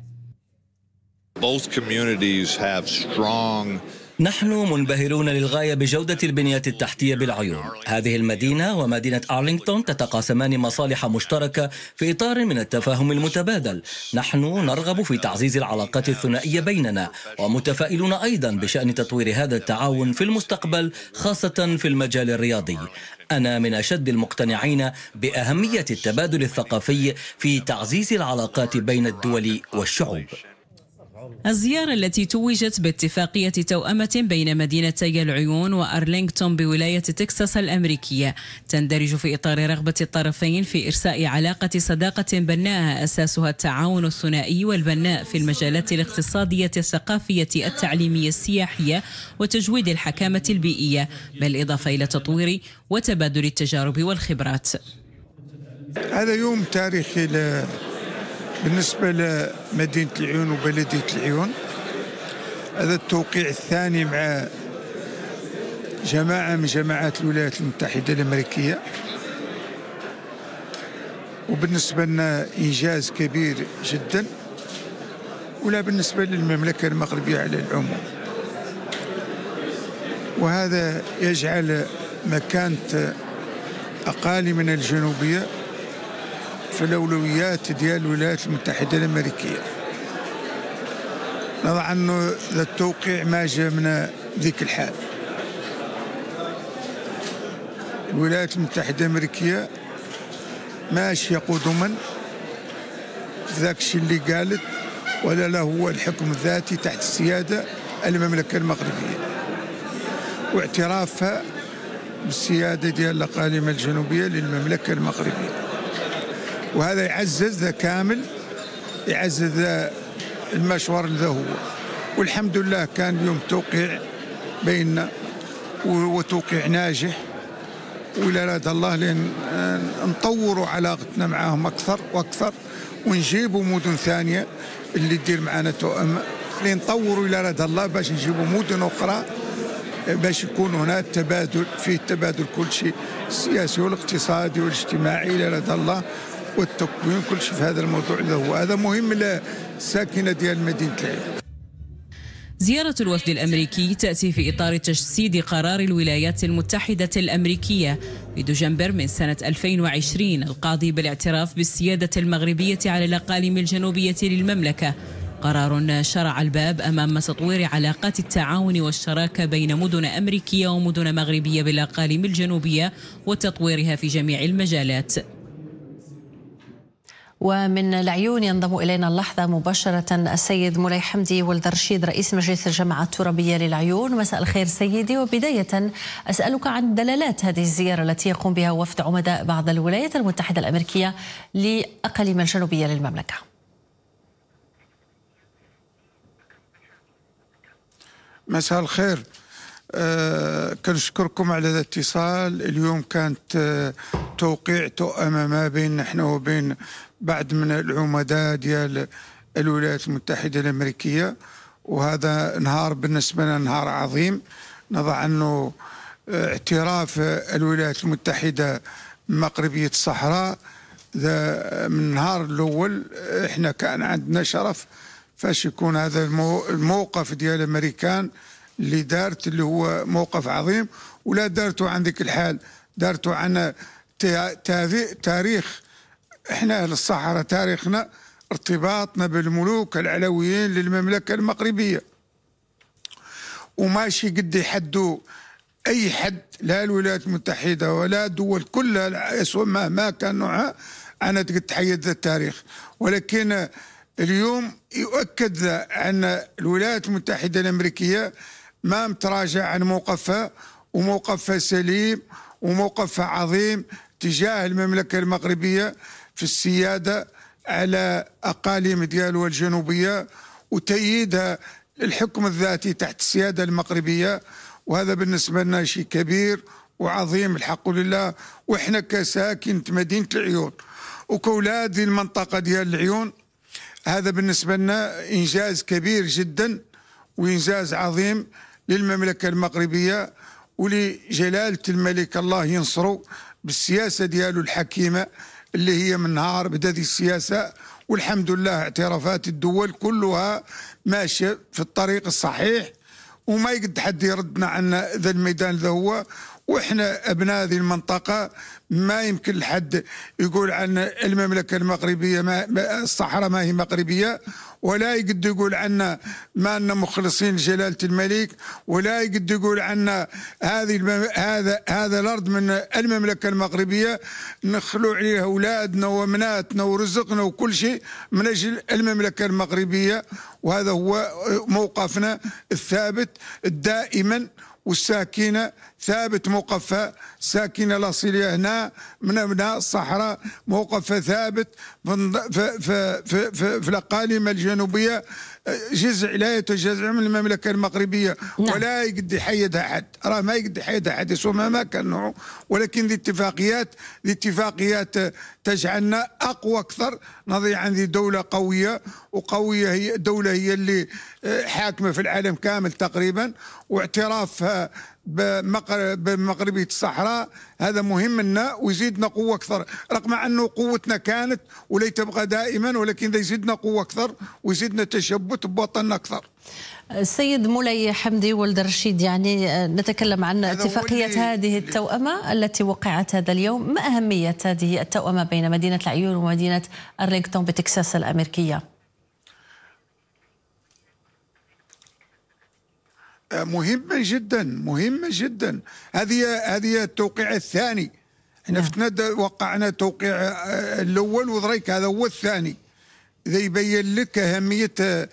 F: Both communities have strong نحن منبهرون للغاية بجودة البنية التحتية بالعيون هذه المدينة ومدينة أرلينغتون تتقاسمان مصالح مشتركة في إطار من التفاهم المتبادل نحن نرغب في تعزيز العلاقات الثنائية بيننا ومتفائلون أيضا بشأن تطوير هذا التعاون في المستقبل خاصة في المجال الرياضي أنا من أشد المقتنعين بأهمية التبادل الثقافي في تعزيز العلاقات بين الدول والشعوب
J: الزيارة التي توجت باتفاقية توأمة بين مدينتي العيون وأرلينغتون بولاية تكساس الأمريكية تندرج في إطار رغبة الطرفين في إرساء علاقة صداقة بناء أساسها التعاون الثنائي والبناء في المجالات الاقتصادية الثقافية التعليمية السياحية وتجويد الحكامة البيئية بالإضافة إلى تطوير وتبادل التجارب والخبرات
C: هذا يوم تاريخي بالنسبة لمدينة العيون وبلدية العيون هذا التوقيع الثاني مع جماعة من جماعات الولايات المتحدة الأمريكية وبالنسبة لنا إنجاز كبير جدا ولا بالنسبة للمملكة المغربية على العموم وهذا يجعل مكانة أقاليمنا الجنوبية في الاولويات ديال الولايات المتحده الامريكيه نضع انه التوقيع ما جاء من ذيك الحال الولايات المتحده الامريكيه ماشيه قدما في ذاك الشيء اللي قالت ولا لا هو الحكم الذاتي تحت السياده المملكه المغربيه واعترافها بالسياده ديال الاقاليم الجنوبيه للمملكه المغربيه وهذا يعزز ذا كامل يعزز المشوار ذا هو والحمد لله كان اليوم توقيع بيننا وتوقيع ناجح ولا راد الله لين نطوروا علاقتنا معاهم اكثر واكثر ونجيبوا مدن ثانيه اللي تدير معنا توأم لنطوروا نطوروا الى راد الله باش نجيبوا مدن اخرى باش يكون هنا تبادل فيه تبادل كل شيء السياسي والاقتصادي والاجتماعي الى راد الله والتكوين كل شيء في هذا الموضوع اللي هو هذا مهم للساكنه ديال مدينه العين
J: زيارة الوفد الأمريكي تأتي في إطار تجسيد قرار الولايات المتحدة الأمريكية بدجنبر من سنة 2020 القاضي بالاعتراف بالسيادة المغربية على الأقاليم الجنوبية للمملكة قرار شرع الباب أمام تطوير علاقات التعاون والشراكة بين مدن أمريكية ومدن مغربية بالأقاليم الجنوبية وتطويرها في جميع المجالات
A: ومن العيون ينضم إلينا اللحظة مباشرة السيد مولاي حمدي ولد رشيد رئيس مجلس الجماعة الترابية للعيون مساء الخير سيدي وبداية أسألك عن دلالات هذه الزيارة التي يقوم بها وفد عمداء بعض الولايات المتحدة الأمريكية لأقاليم الجنوبية للمملكة
C: مساء الخير أه كنشكركم على هذا الاتصال اليوم كانت أه توقيعته أمام بين نحن وبين بعد من العمداء ديال الولايات المتحدة الأمريكية وهذا نهار بالنسبة لنا نهار عظيم نضع أنه اعتراف الولايات المتحدة مغربية الصحراء من النهار الأول احنا كان عندنا شرف فاش يكون هذا الموقف ديال الامريكان اللي دارت اللي هو موقف عظيم ولا دارته عن ذيك الحال دارته عن تاريخ احنا اهل الصحراء تاريخنا ارتباطنا بالملوك العلويين للمملكة المغربية وماشي قد يحدوا أي حد لا الولايات المتحدة ولا دول كلها مهما كان نوعها أنا قد تحيد التاريخ ولكن اليوم يؤكد أن الولايات المتحدة الأمريكية ما متراجع عن موقفها وموقفها سليم وموقفها عظيم تجاه المملكة المغربية في السيادة على أقاليم ديالو الجنوبية وتأييدها للحكم الذاتي تحت السيادة المغربية وهذا بالنسبة لنا شيء كبير وعظيم الحق لله وإحنا كساكنة مدينة العيون وكولاد للمنطقة ديال العيون هذا بالنسبة لنا إنجاز كبير جدا وإنجاز عظيم للمملكة المغربية ولجلالة الملك الله ينصره بالسياسة ديالو الحكيمة اللي هي من نهار بدات السياسه والحمد لله اعترافات الدول كلها ماشيه في الطريق الصحيح وما يقد حد يردنا عن ذا الميدان ذا هو وإحنا أبناء هذه المنطقة ما يمكن لحد يقول عن المملكة المغربية ما الصحراء ما هي مغربية ولا يقد يقول عنا ما أننا مخلصين لجلالة الملك ولا يقد يقول عنا هذه المم... هذا هذا الأرض من المملكة المغربية نخلو عليها أولادنا وبناتنا ورزقنا وكل شيء من أجل المملكة المغربية وهذا هو موقفنا الثابت دائما والساكنة ثابت موقفها الساكنة الأصيلية هنا من أبناء الصحراء موقفها ثابت في, في, في, في, في الأقاليم الجنوبية جزء لا يتجزع من المملكه المغربيه نعم. ولا يقدر يحيدها حد راه ما يقدر يحيدها حد يسمى ما كان نوعه ولكن الاتفاقيات الاتفاقيات تجعلنا اقوى اكثر نضيع عندي دوله قويه وقويه هي دوله هي اللي حاكمه في العالم كامل تقريبا واعترافها بمغربيه الصحراء هذا مهم لنا ويزيدنا قوه اكثر رغم انه قوتنا كانت ولا تبقى دائما ولكن يزيدنا قوه اكثر ويزيدنا تشبث بوطننا اكثر
A: السيد مولاي حمدي ولد الرشيد يعني آه، نتكلم عن اتفاقية هذه التوأمة التي وقعت هذا اليوم ما أهمية هذه التوأمة بين مدينة العيون ومدينة أرلينغتون بتكساس الأمريكية؟
C: مهمة جدا مهمة جدا هذه هذه التوقيع الثاني احنا نعم. فتنا وقعنا التوقيع آه، الاول ودريك هذا هو الثاني اذا يبين لك اهميه آه،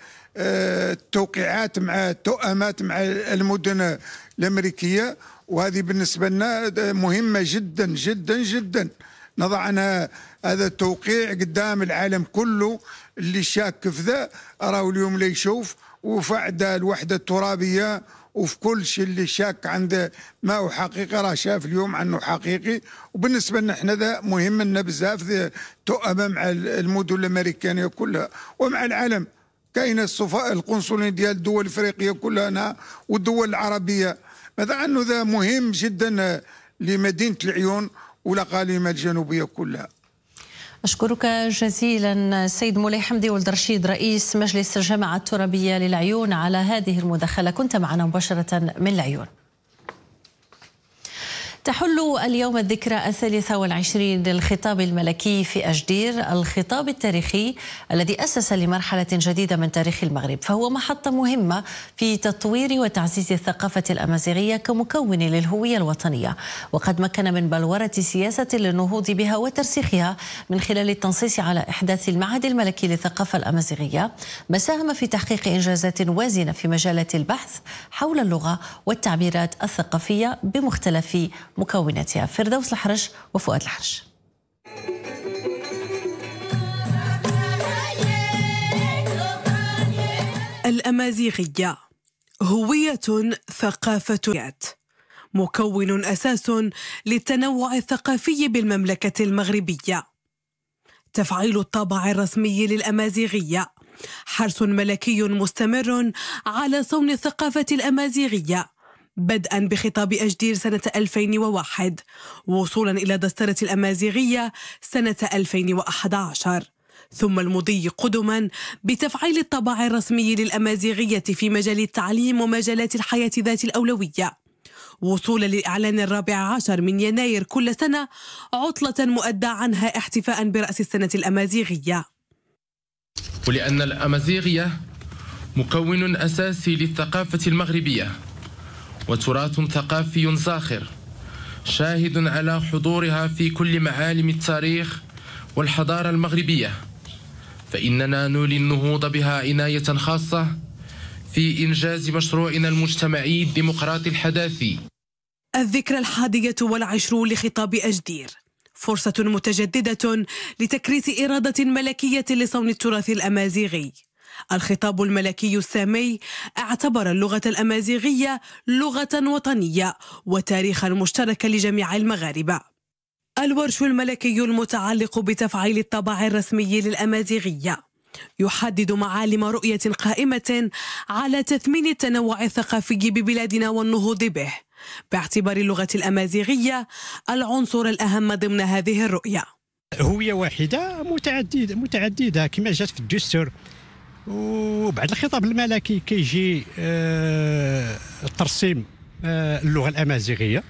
C: التوقيعات مع التؤامات مع المدن الامريكيه وهذه بالنسبه لنا آه، مهمه جدا جدا جدا نضعنا هذا التوقيع قدام العالم كله اللي شاك في ذا راهو اليوم لا يشوف وفي الوحده الترابيه وفي كل شيء اللي شاك عند ما هو حقيقي راه شاف اليوم عنه حقيقي وبالنسبه لنا احنا ذا مهم لنا بزاف تؤم مع المدن الامريكانيه كلها ومع العالم كاين السفراء القنصلين ديال الدول الافريقيه كلها هنا والدول العربيه ماذا عنه ذا مهم جدا لمدينه العيون والاقاليم الجنوبيه كلها
A: أشكرك جزيلا سيد مولاي حمدي ولد رشيد رئيس مجلس الجامعة الترابية للعيون على هذه المداخلة كنت معنا مباشرة من العيون تحل اليوم الذكرى الثالثة والعشرين للخطاب الملكي في أجدير الخطاب التاريخي الذي أسس لمرحلة جديدة من تاريخ المغرب فهو محطة مهمة في تطوير وتعزيز الثقافة الأمازيغية كمكون للهوية الوطنية وقد مكن من بلورة سياسة للنهوض بها وترسيخها من خلال التنصيص على إحداث المعهد الملكي للثقافة الأمازيغية مساهم في تحقيق إنجازات وازنة في مجالات البحث حول اللغة والتعبيرات الثقافية بمختلف مكوناتها فردوس الحرش وفؤاد الحرش
G: الأمازيغية هوية ثقافة مكون أساس للتنوع الثقافي بالمملكة المغربية تفعيل الطابع الرسمي للأمازيغية حرص ملكي مستمر على صون الثقافة الأمازيغية بدءا بخطاب أجدير سنة 2001 وصولا إلى دسترة الأمازيغية سنة 2011 ثم المضي قدما بتفعيل الطبع الرسمي للأمازيغية في مجال التعليم ومجالات الحياة ذات الأولوية وصولا للإعلان الرابع عشر من يناير كل سنة عطلة مؤدى عنها احتفاء برأس السنة الأمازيغية
B: ولأن الأمازيغية مكون أساسي للثقافة المغربية وتراث ثقافي زاخر شاهد على حضورها في كل معالم التاريخ والحضارة المغربية فإننا نولي النهوض بها عناية خاصة في إنجاز مشروعنا المجتمعي الديمقراطي الحداثي
G: الذكرى الحادية والعشرون لخطاب أجدير فرصة متجددة لتكريس إرادة ملكية لصون التراث الأمازيغي الخطاب الملكي السامي اعتبر اللغة الأمازيغية لغة وطنية وتاريخا مشتركا لجميع المغاربة الورش الملكي المتعلق بتفعيل الطبع الرسمي للأمازيغية يحدد معالم رؤية قائمة على تثمين التنوع الثقافي ببلادنا والنهوض به باعتبار اللغة الأمازيغية العنصر الأهم ضمن
I: هذه الرؤية هوية واحدة متعددة متعددة كما جات في الدستور وبعد الخطاب الملكي كيجي آه ترسيم آه اللغه الامازيغيه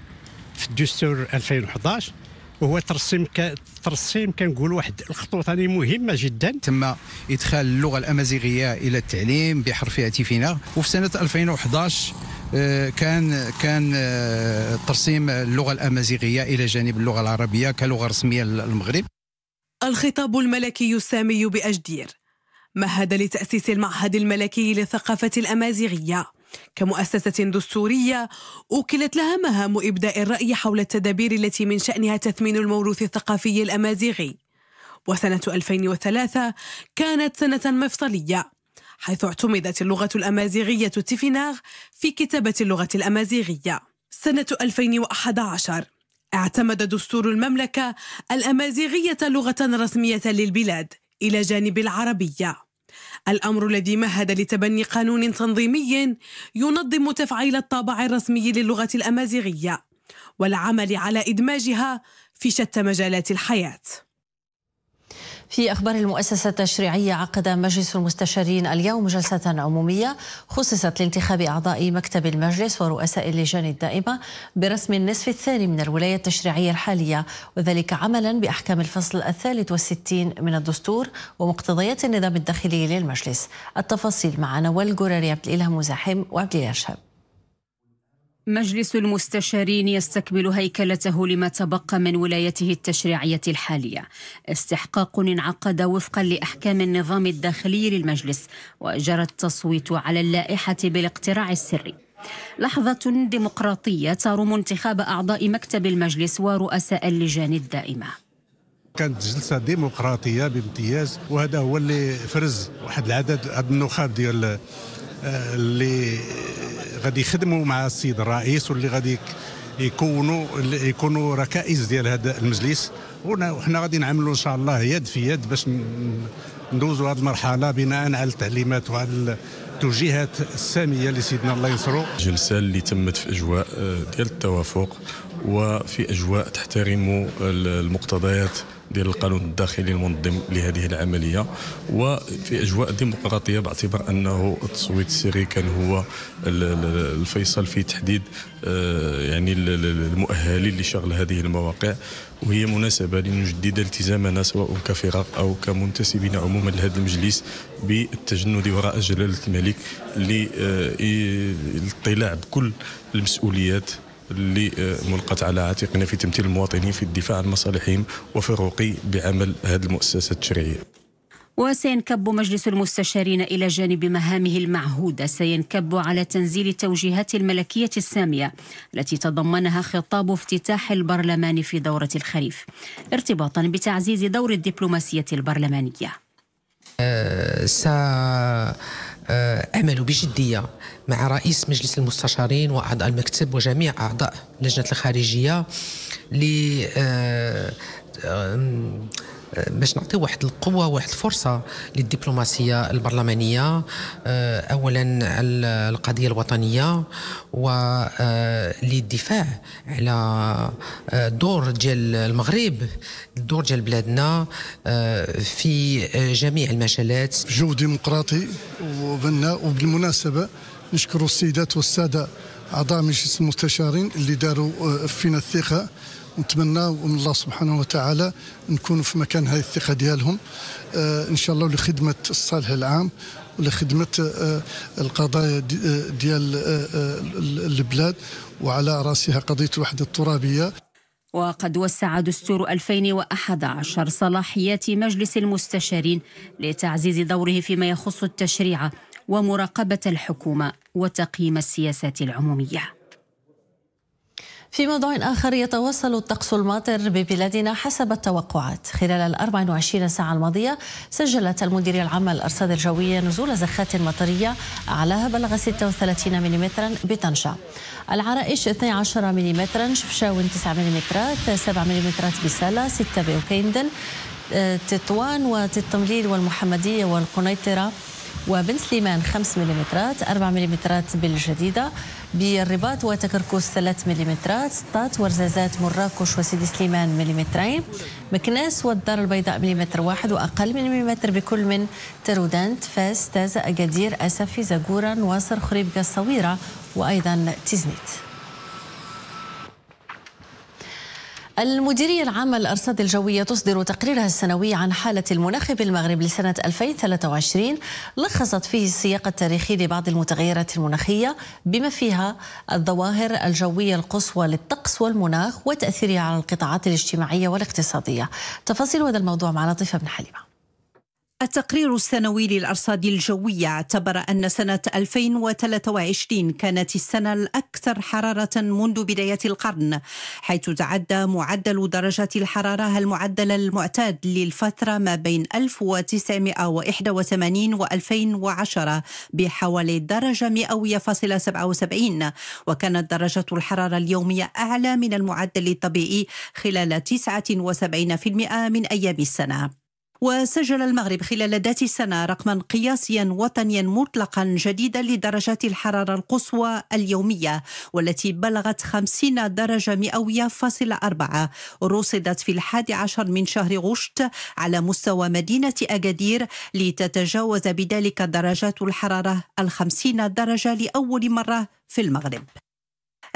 I: في الدستور 2011 وهو ترسيم
E: ك... ترسيم كنقول واحد الخطوط هذه مهمه جدا تم ادخال اللغه الامازيغيه الى التعليم بحرف هاتفنا وفي سنه 2011 آه، كان كان آه، ترسيم اللغه الامازيغيه الى جانب اللغه العربيه كلغه رسميه للمغرب
G: الخطاب الملكي السامي باجدير مهد لتأسيس المعهد الملكي للثقافة الأمازيغية كمؤسسة دستورية أوكلت لها مهام إبداء الرأي حول التدابير التي من شأنها تثمين الموروث الثقافي الأمازيغي وسنة 2003 كانت سنة مفصلية حيث اعتمدت اللغة الأمازيغية تيفيناغ في كتابة اللغة الأمازيغية سنة 2011 اعتمد دستور المملكة الأمازيغية لغة رسمية للبلاد إلى جانب العربية الأمر الذي مهد لتبني قانون تنظيمي ينظم تفعيل الطابع الرسمي للغة الأمازيغية والعمل على إدماجها في شتى مجالات الحياة
A: في أخبار المؤسسة التشريعية عقد مجلس المستشارين اليوم جلسة عمومية خصصت لانتخاب أعضاء مكتب المجلس ورؤساء اللجان الدائمة برسم النصف الثاني من الولاية التشريعية الحالية وذلك عملا بأحكام الفصل الثالث والستين من الدستور ومقتضيات النظام الداخلي للمجلس التفاصيل مع نوال جراري عبد الإله مزاحم وعبد الإله
K: مجلس المستشارين يستكمل هيكلته لما تبقى من ولايته التشريعيه الحاليه استحقاق انعقد وفقا لاحكام النظام الداخلي للمجلس وجرى التصويت على اللائحه بالاقتراع السري لحظه ديمقراطيه تروم انتخاب اعضاء مكتب المجلس ورؤساء اللجان الدائمه
C: كانت جلسه ديمقراطيه بامتياز وهذا هو اللي فرز واحد العدد النخب ديال اللي غادي يخدموا مع السيد الرئيس واللي غادي يكونوا يكونوا ركائز ديال هذا المجلس وحنا غادي نعملوا ان شاء الله يد في يد باش ندوزوا هذه المرحله بناء على التعليمات وعلى التوجيهات الساميه لسيدنا الله ينصرو
H: جلسه اللي تمت في اجواء آه، ديال التوافق وفي اجواء تحترم المقتضيات ديال القانون الداخلي المنظم لهذه العمليه وفي اجواء ديمقراطيه باعتبار انه التصويت السري كان هو الفيصل في تحديد آه، يعني المؤهلين لشغل هذه المواقع وهي مناسبه لنجدد التزامنا سواء كفرق او كمنتسبين عموما لهذا المجلس بالتجند وراء جلاله الملك للاطلاع آه، بكل المسؤوليات اللي آه، ملقت على عاتقنا في تمثيل المواطنين في الدفاع عن مصالحهم وفي الرقي بعمل هذه المؤسسة التشريعية
K: وسينكب مجلس المستشارين إلى جانب مهامه المعهودة سينكب على تنزيل التوجيهات الملكية السامية التي تضمنها خطاب افتتاح البرلمان في دورة الخريف ارتباطا بتعزيز دور الدبلوماسية البرلمانية
G: أه آه، عملوا بجديه مع رئيس مجلس المستشارين واعضاء المكتب وجميع اعضاء لجنه الخارجيه ل آه، باش نعطي واحد القوه واحد الفرصه للدبلوماسيه البرلمانيه آه، اولا على القضيه الوطنيه وللدفاع آه، على آه، دور ديال المغرب
H: دور ديال بلادنا في جميع المجالات جو
C: ديمقراطي وبناء وبالمناسبه نشكر السيدات والساده اعضاء مجلس المستشارين اللي داروا فينا الثقه نتمنى من الله سبحانه وتعالى نكونوا في مكان هذه الثقه ديالهم آه، ان شاء الله لخدمه الصالح العام ولخدمه آه، القضايا آه، ديال البلاد وعلى راسها قضيه الوحده الترابيه
K: وقد وسع دستور 2011 صلاحيات مجلس المستشارين لتعزيز دوره فيما يخص التشريع ومراقبه الحكومه وتقييم السياسات العموميه
A: في موضوع آخر يتواصل الطقس الماطر ببلادنا حسب التوقعات خلال ال 24 ساعة الماضية سجلت المديرية العامة للأرصاد الجوية نزول زخات مطرية أعلاها بلغ 36 ملم بطنجة العرائش 12 ملم شفشاون 9 ملم 7 ملم بسالة 6 بأوكيندل آه، تطوان وتطمليل والمحمدية والقنيطرة وبن سليمان 5 ملم 4 ملم بالجديدة بالرباط وتكركوس 3 ملم سطات ورزازات مراكش وسيدي سليمان مليمترين مكناس والدار البيضاء مليمتر واحد وأقل من مليمتر بكل من ترودانت فاس تازة أكادير أسفي زاكورا نواصر خريبكة الصويرة وأيضا تيزنيت المديرية العامة للأرصاد الجوية تصدر تقريرها السنوي عن حالة المناخ بالمغرب لسنة 2023 لخصت فيه السياق التاريخي لبعض المتغيرات المناخية بما فيها الظواهر الجوية القصوى للطقس والمناخ وتأثيرها على القطاعات الاجتماعية والاقتصادية تفاصيل هذا الموضوع مع لطيفة بن حليمة
L: التقرير السنوي للأرصاد الجوية اعتبر أن سنة 2023 كانت السنة الأكثر حرارة منذ بداية القرن حيث تعدى معدل درجة الحرارة المعدل المعتاد للفترة ما بين 1981 و 2010 بحوالي درجة مئوية فاصلة 77 وكانت درجة الحرارة اليومية أعلى من المعدل الطبيعي خلال 79% من أيام السنة وسجل المغرب خلال ذات السنة رقما قياسيا وطنيا مطلقا جديدا لدرجات الحرارة القصوى اليومية والتي بلغت 50 درجة مئوية فاصل أربعة رصدت في الحادي عشر من شهر غشت على مستوى مدينة أكادير لتتجاوز بذلك درجات الحرارة الخمسين درجة لأول مرة في المغرب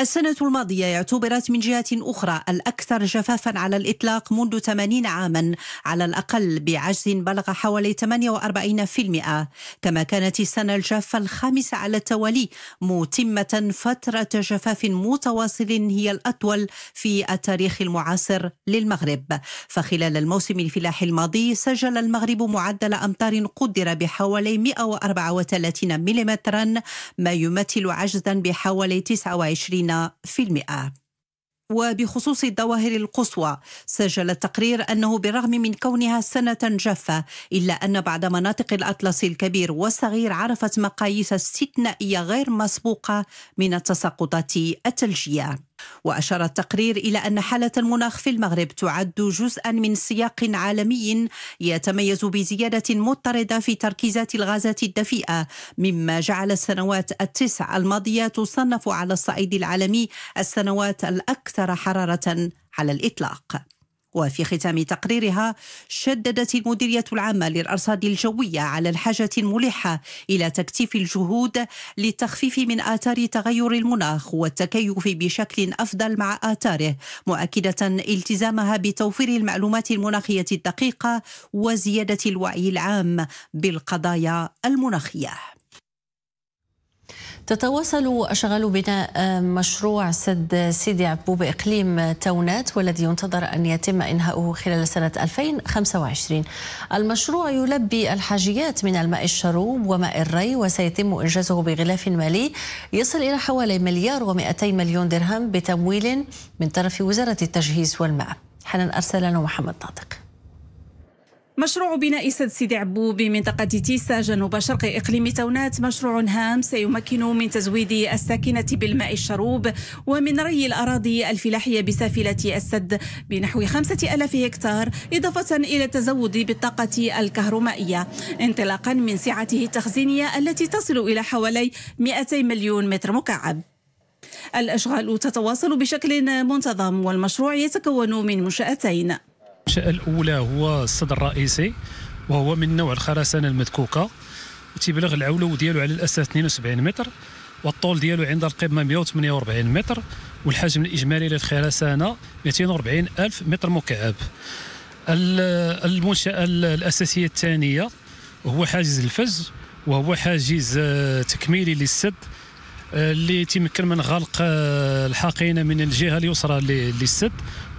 L: السنة الماضية اعتبرت من جهة أخرى الأكثر جفافا على الإطلاق منذ 80 عاما على الأقل بعجز بلغ حوالي 48% كما كانت السنة الجافة الخامسة على التوالي متمة فترة جفاف متواصل هي الأطول في التاريخ المعاصر للمغرب فخلال الموسم الفلاحي الماضي سجل المغرب معدل أمطار قدر بحوالي 134 ملم ما يمثل عجزا بحوالي 29 20% وبخصوص الظواهر القصوى سجل التقرير أنه بالرغم من كونها سنة جافة إلا أن بعض مناطق الأطلس الكبير والصغير عرفت مقاييس استثنائية غير مسبوقة من التساقطات الثلجية وأشار التقرير إلى أن حالة المناخ في المغرب تعد جزءا من سياق عالمي يتميز بزيادة مضطردة في تركيزات الغازات الدفيئة مما جعل السنوات التسع الماضية تصنف على الصعيد العالمي السنوات الأكثر حرارة على الإطلاق وفي ختام تقريرها شددت المديرية العامة للأرصاد الجوية على الحاجة الملحة إلى تكثيف الجهود للتخفيف من آثار تغير المناخ والتكيف بشكل أفضل مع آثاره مؤكدة التزامها بتوفير المعلومات المناخية الدقيقة وزيادة الوعي العام بالقضايا
A: المناخية تتواصل أشغال بناء آه، مشروع سد سيدي عبو بإقليم تونات والذي ينتظر أن يتم إنهاؤه خلال سنة 2025 المشروع يلبي الحاجيات من الماء الشروب وماء الري وسيتم إنجازه بغلاف مالي يصل إلى حوالي مليار و200 مليون درهم بتمويل من طرف وزارة التجهيز والماء حنان أرسلنا محمد ناطق
M: مشروع بناء سد سيدي عبو بمنطقة تيسا جنوب شرق إقليم تونات مشروع هام سيمكن من تزويد الساكنة بالماء الشروب ومن ري الأراضي الفلاحية بسافلة السد بنحو خمسة ألاف هكتار إضافة إلى التزود بالطاقة الكهرومائية انطلاقا من سعته التخزينية التي تصل إلى حوالي 200 مليون متر مكعب الأشغال تتواصل بشكل منتظم والمشروع يتكون من منشأتين
H: المنشأة الأولى هو الصدر الرئيسي وهو من نوع الخرسانة المدكوكة تيبلغ العولو ديالو على الأساس 72 متر والطول ديالو عند القمة 148 متر والحجم الإجمالي للخرسانة 240 ألف متر مكعب المنشأة الأساسية الثانية هو حاجز الفز وهو حاجز آه، تكميلي للسد آه، اللي تيمكن من غلق آه، الحقينه من الجهه اليسرى للسد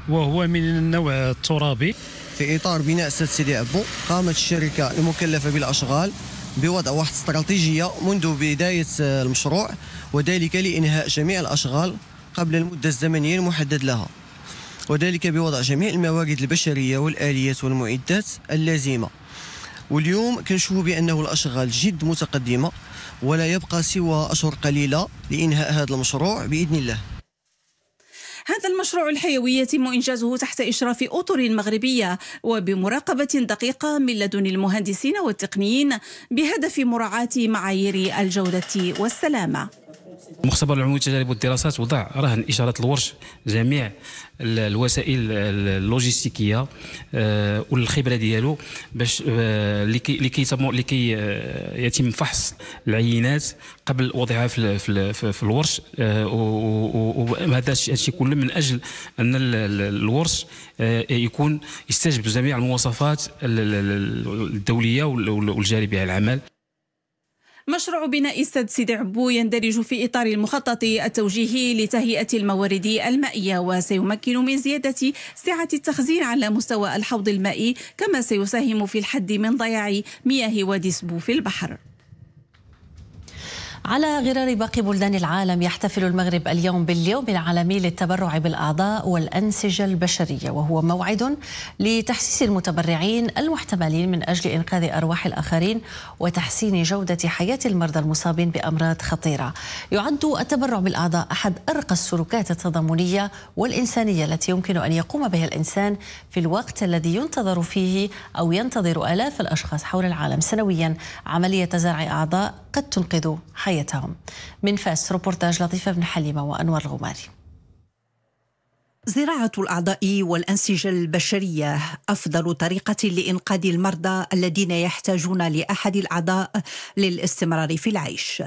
H: وهو من النوع الترابي في إطار بناء سد سيدي عبو قامت الشركة المكلفة بالأشغال بوضع
I: واحد استراتيجية منذ بداية المشروع وذلك لإنهاء جميع الأشغال قبل المدة الزمنية المحدد لها وذلك بوضع جميع الموارد البشرية والآليات والمعدات اللازمة واليوم كنشوفوا بأنه الأشغال جد متقدمة ولا يبقى سوى أشهر قليلة لإنهاء هذا المشروع بإذن الله
M: هذا المشروع الحيوي يتم إنجازه تحت إشراف أطر مغربية وبمراقبة دقيقة من لدن المهندسين والتقنيين بهدف مراعاة معايير الجودة والسلامة
E: المختبر العمومي للتجارب والدراسات وضع رهن اشارات الورش جميع الوسائل اللوجستيكيه آه، والخبره ديالو باش آه، لكي لكي آه، يتم فحص العينات قبل وضعها في في الورش وهذا الشيء كله من اجل ان الورش يكون يستجب جميع المواصفات الدوليه والجاري بها العمل
M: مشروع بناء سد سيدي عبو يندرج في إطار المخطط التوجيهي لتهيئة الموارد المائية وسيمكن من زيادة سعة التخزين على مستوى الحوض المائي كما سيساهم في الحد من ضياع مياه وادي سبو في البحر
A: على غرار باقي بلدان العالم يحتفل المغرب اليوم باليوم العالمي للتبرع بالأعضاء والأنسجة البشرية وهو موعد لتحسيس المتبرعين المحتملين من أجل إنقاذ أرواح الآخرين وتحسين جودة حياة المرضى المصابين بأمراض خطيرة يعد التبرع بالأعضاء أحد أرقى السلوكات التضامنية والإنسانية التي يمكن أن يقوم بها الإنسان في الوقت الذي ينتظر فيه أو ينتظر آلاف الأشخاص حول العالم سنويا عملية زرع أعضاء قد تنقذ حياة حكايتهم من فاس روبورتاج لطيفة بن حليمة وأنور الغماري
L: زراعة الأعضاء والأنسجة البشرية أفضل طريقة لإنقاذ المرضى الذين يحتاجون لأحد الأعضاء للاستمرار في العيش.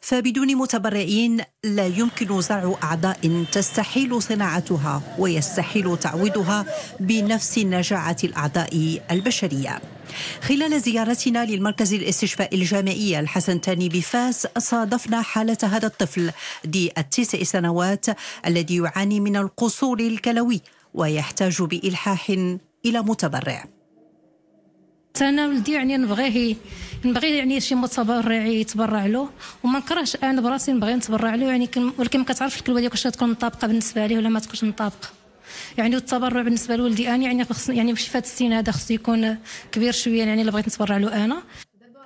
L: فبدون متبرعين لا يمكن زرع أعضاء تستحيل صناعتها ويستحيل تعويضها بنفس نجاعة الأعضاء البشرية. خلال زيارتنا للمركز الاستشفاء الجامعي الحسن تاني بفاس صادفنا حالة هذا الطفل ذي التسع سنوات الذي يعاني من القصور الكلوي ويحتاج بإلحاح إلى متبرع
A: انا ولدي يعني نبغيه نبغي يعني شي
K: متبرع يتبرع له وما نكرهش انا براسي نبغي نتبرع له يعني ولكن ما كتعرفش الكلوه ديالك واش تكون مطابقه بالنسبه ليه ولا ما تكونش مطابقه يعني التبرع بالنسبه لولدي انا يعني يعني
A: في هذا السن هذا خصو يكون كبير شويه يعني اللي بغيت نتبرع له انا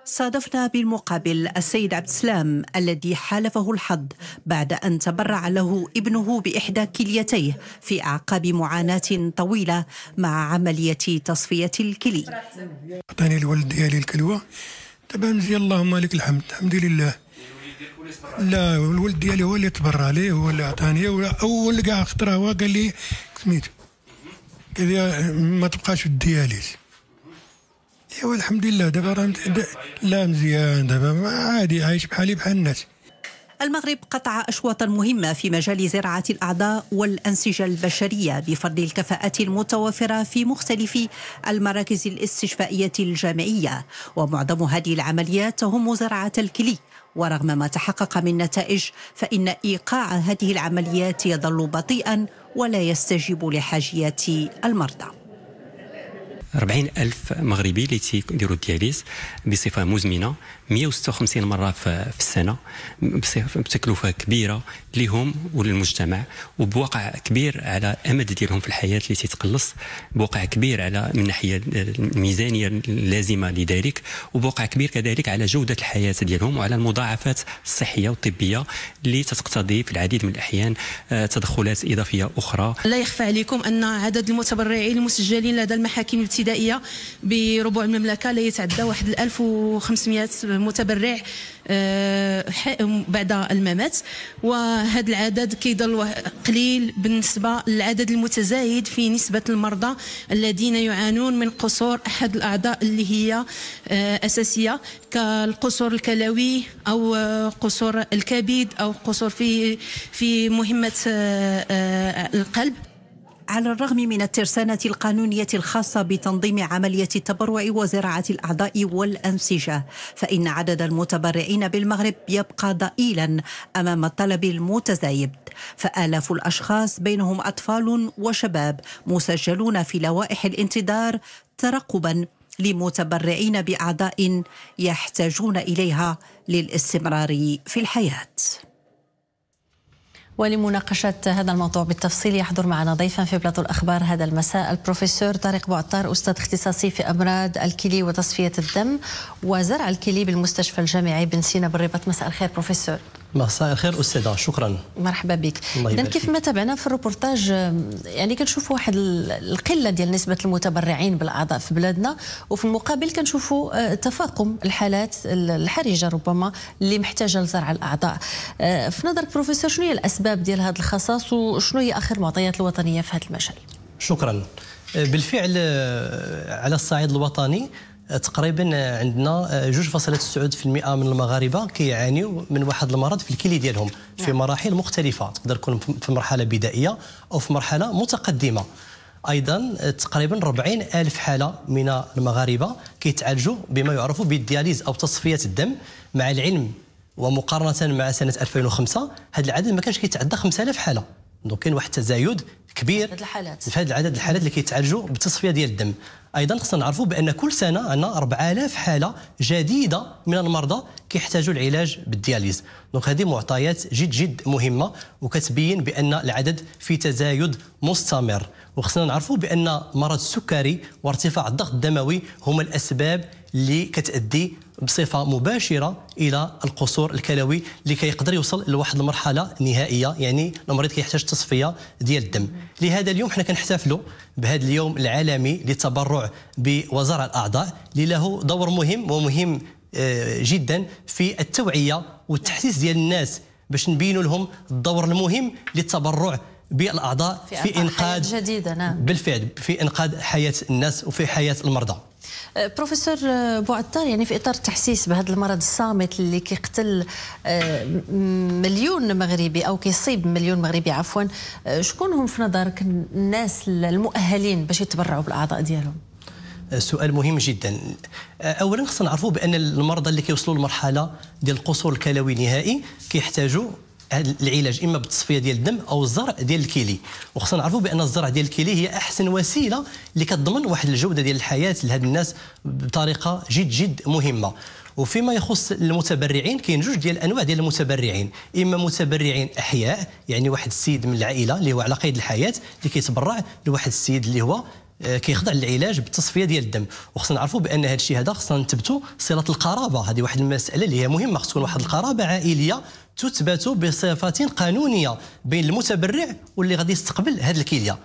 A: صادفنا
L: بالمقابل السيد عبد السلام الذي حالفه الحظ بعد أن تبرع له ابنه بإحدى كليتيه في أعقاب معاناة طويلة مع عملية تصفية الكلي
C: أعطاني الولد ديالي الكلوة دابا مزيان اللهم لك الحمد الحمد لله لا الولد ديالي هو اللي تبرع ليه هو اللي عطاني اول كاع خطره هو قال لي سميتو قال لي ما تبقاش الدياليز ايوا الحمد لله دابا راه لا مزيان دابا عادي عايش بحالي بحال الناس
L: المغرب قطع اشواطا مهمه في مجال زراعه الاعضاء والانسجه البشريه بفضل الكفاءات المتوفره في مختلف المراكز الاستشفائيه الجامعيه ومعظم هذه العمليات تهم زراعه الكلي ورغم ما تحقق من نتائج فإن إيقاع هذه العمليات يظل بطيئا ولا يستجيب لحاجيات المرضى
I: 40 ألف مغربي اللي تيديروا الدياليز بصفة مزمنة 156 مره في السنه بتكلفه كبيره لهم وللمجتمع وبواقع كبير على امد ديالهم في الحياه اللي تيتقلص بواقع كبير على من ناحيه الميزانيه اللازمه لذلك وبواقع كبير كذلك على جوده الحياه ديالهم وعلى المضاعفات الصحيه والطبيه اللي تتقتضي في العديد من الاحيان
H: آه، تدخلات اضافيه اخرى
A: لا يخفى عليكم ان عدد المتبرعين المسجلين لدى
G: المحاكم الابتدائيه بربوع المملكه لا يتعدى واحد 1500 متبرع
A: آه، بعد الممات وهذا العدد كيظل قليل بالنسبه للعدد المتزايد في نسبه المرضى الذين يعانون من قصور احد الاعضاء اللي هي آه، اساسيه كالقصور الكلوي او آه، قصور الكبد او قصور في في مهمه
L: القلب على الرغم من الترسانة القانونية الخاصة بتنظيم عملية التبرع وزراعة الأعضاء والأنسجة فإن عدد المتبرعين بالمغرب يبقى ضئيلا أمام الطلب المتزايد فآلاف الأشخاص بينهم أطفال وشباب مسجلون في لوائح الانتظار ترقبا لمتبرعين بأعضاء يحتاجون إليها للاستمرار في الحياة
A: ولمناقشة هذا الموضوع بالتفصيل يحضر معنا ضيفا في بلاط الأخبار هذا المساء البروفيسور طارق بعطار أستاذ اختصاصي في أمراض الكلي وتصفية الدم وزرع الكلي بالمستشفى الجامعي بن سينا بالرباط مساء الخير بروفيسور
I: مساء الخير استاذه شكرا
A: مرحبا بك اذا كيف ما تابعنا في الروبورتاج آه، يعني كنشوفوا واحد القله ديال نسبه المتبرعين بالاعضاء في بلادنا وفي المقابل كنشوفوا آه، تفاقم الحالات الحرجه ربما اللي محتاجه لزرع الاعضاء آه، في نظرك بروفيسور شنو هي الاسباب ديال هذا الخصاص وشنو هي اخر معطيات الوطنيه في هذا المجال
I: شكرا بالفعل على الصعيد الوطني تقريبا عندنا 2.9% من المغاربه كيعانيوا من واحد المرض في الكلي ديالهم في نعم. مراحل مختلفه تقدر تكون في مرحله بدائيه او في مرحله متقدمه ايضا تقريبا 40 الف حاله من المغاربه كيتعالجوا بما يعرف بالدياليز او تصفيه الدم مع العلم ومقارنه مع سنه 2005 هذا العدد ما كانش كيتعدى 5000 حاله دونك كاين واحد التزايد كبير في الحالات في هذا العدد الحالات اللي كيتعالجوا بالتصفيه ديال الدم ايضا خصنا نعرفوا بان كل سنه عندنا 4000 حاله جديده من المرضى كيحتاجوا العلاج بالدياليز دونك هذه معطيات جد جد مهمه وكتبين بان العدد في تزايد مستمر وخصنا نعرفوا بان مرض السكري وارتفاع الضغط الدموي هما الاسباب اللي كتادي بصفه مباشره الى القصور الكلوي لكي يقدر يوصل لواحد المرحله نهائيه يعني المريض كيحتاج تصفيه ديال الدم لهذا اليوم حنا كنحتفلوا بهذا اليوم العالمي للتبرع بوزاره الاعضاء اللي له دور مهم ومهم آه، جدا في التوعيه والتحسيس ديال الناس باش نبينوا لهم الدور المهم للتبرع بالاعضاء في, في انقاذ جديده نعم بالفعل في انقاذ حياه الناس وفي حياه المرضى
A: أه، بروفيسور أه، بوعطار يعني في اطار التحسيس بهذا المرض الصامت اللي كيقتل أه، مليون مغربي او كيصيب مليون مغربي عفوا شكون هم في نظرك الناس المؤهلين باش يتبرعوا بالاعضاء ديالهم
I: سؤال مهم جدا اولا خصنا نعرفوا بان المرضى اللي كيوصلوا لمرحله ديال القصور الكلوي النهائي كيحتاجوا هذا العلاج اما بالتصفيه ديال الدم او الزرع ديال الكيلي وخصنا نعرفوا بان الزرع ديال الكيلي هي احسن وسيله اللي كتضمن واحد الجوده ديال الحياه لهاد الناس بطريقه جد جد مهمه وفيما يخص المتبرعين كاين جوج ديال الانواع ديال المتبرعين اما متبرعين احياء يعني واحد السيد من العائله اللي هو على قيد الحياه اللي كيتبرع لواحد السيد اللي هو آه، كيخضع للعلاج بالتصفيه ديال الدم وخصنا نعرفوا بان هذا الشيء هذا خصنا نثبتوا صله القرابه هذه واحد المساله اللي هي مهمه خص تكون واحد القرابه عائليه تثبت بصفه قانونيه بين المتبرع واللي غادي يستقبل هذه الكليه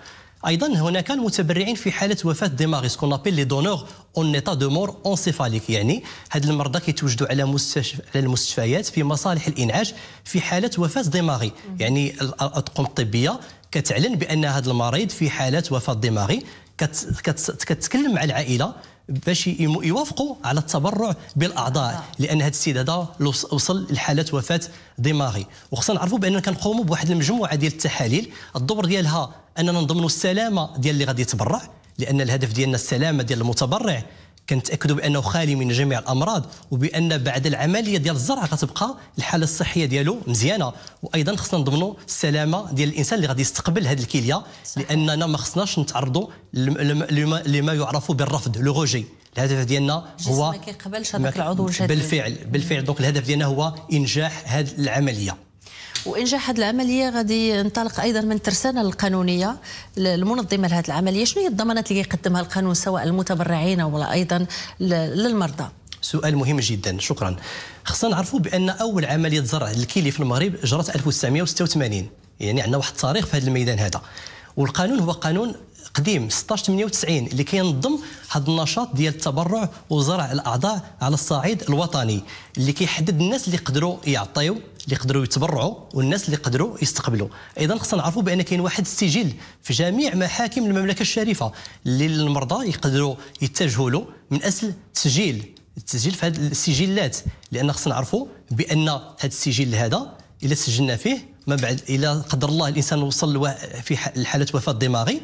I: ايضا هناك المتبرعين في حاله وفاه ديماغي سكون ابيل لي دونور اون ايتا دو مور انسيفاليك يعني هاد المرضى كيتوجدوا على مستشف... على المستشفيات في مصالح الانعاش في حاله وفاه ديماغي يعني الاطقم الطبيه كتعلن بان هذا المريض في حاله وفاه ديماغي كت... كت... مع العائله باش يوافقوا على التبرع بالاعضاء آه. لان هذا السيد هذا وصل لحاله وفاه دماغي وخصنا نعرفوا باننا كنقوموا بواحد المجموعه ديال التحاليل الدور ديالها اننا نضمنوا السلامه ديال اللي غادي يتبرع لان الهدف ديالنا السلامه ديال المتبرع كنتاكدوا بانه خالي من جميع الامراض وبان بعد العمليه ديال الزرع غتبقى الحاله الصحيه ديالو مزيانه وايضا خصنا نضمنوا السلامه ديال الانسان اللي غادي يستقبل هذه الكليه لاننا ما خصناش نتعرضوا لما يعرف بالرفض لو الهدف ديالنا هو ما
A: كيقبلش هذاك العضو الجديد بالفعل
I: بالفعل دونك الهدف ديالنا هو انجاح هذه العمليه
A: وان هذه العمليه غادي ينطلق ايضا من الترسانه القانونيه المنظمه لهذه العمليه شنو هي الضمانات اللي يقدمها القانون سواء المتبرعين او ايضا للمرضى
I: سؤال مهم جدا شكرا خصنا نعرفوا بان اول عمليه زرع الكيلي في المغرب جرت 1986 يعني عندنا واحد التاريخ في هذا الميدان هذا والقانون هو قانون قديم 1698 اللي كينظم هذا النشاط ديال التبرع وزرع الاعضاء على الصعيد الوطني اللي كيحدد الناس اللي يقدروا يعطيو اللي يقدروا يتبرعوا والناس اللي يقدروا يستقبلوا ايضا خصنا نعرفوا بان كاين واحد السجل في جميع محاكم المملكه الشريفه اللي المرضى يقدروا يتجهوا له من اجل تسجيل التسجيل في هذه السجلات لان خصنا نعرفوا بان هذا السجل هذا الا سجلنا فيه من بعد الا قدر الله الانسان وصل في حاله وفاه دماغي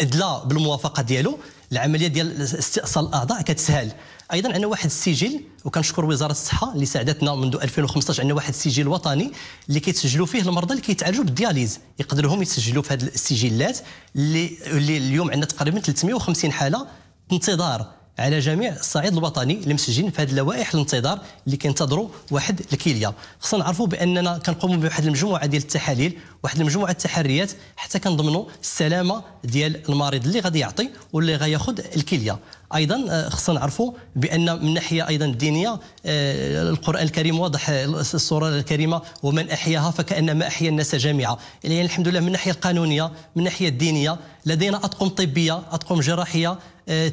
I: ادلى بالموافقه ديالو العمليه ديال استئصال الاعضاء كتسهل ايضا عندنا واحد السجل وكنشكر وزاره الصحه اللي ساعدتنا منذ 2015 عندنا واحد السجل وطني اللي كيتسجلوا فيه المرضى اللي كيتعالجوا بالدياليز يقدروا هم يسجلوا في هذه السجلات اللي, اللي اليوم عندنا تقريبا 350 حاله انتظار على جميع الصعيد الوطني المسجلين في هذه اللوائح الانتظار اللي كينتظروا واحد الكليه خصنا نعرفوا باننا كنقوموا بواحد المجموعه ديال التحاليل واحد المجموعه التحريات حتى كنضمنوا السلامه ديال المريض اللي غادي يعطي واللي غياخذ الكليه ايضا آه، خصنا نعرفوا بان من ناحيه ايضا دينيه آه، القران الكريم واضح آه، الصوره الكريمه ومن احياها فكانما احيا الناس جميعا يعني الحمد لله من الناحيه القانونيه من الناحيه الدينيه لدينا اطقم طبيه اطقم جراحيه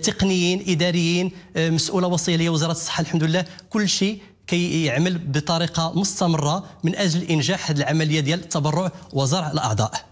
I: تقنيين اداريين مسؤوله وصيه وزاره الصحه الحمد لله كل شيء كي يعمل بطريقه مستمره من اجل انجاح هذه العمليه ديال التبرع وزرع الاعضاء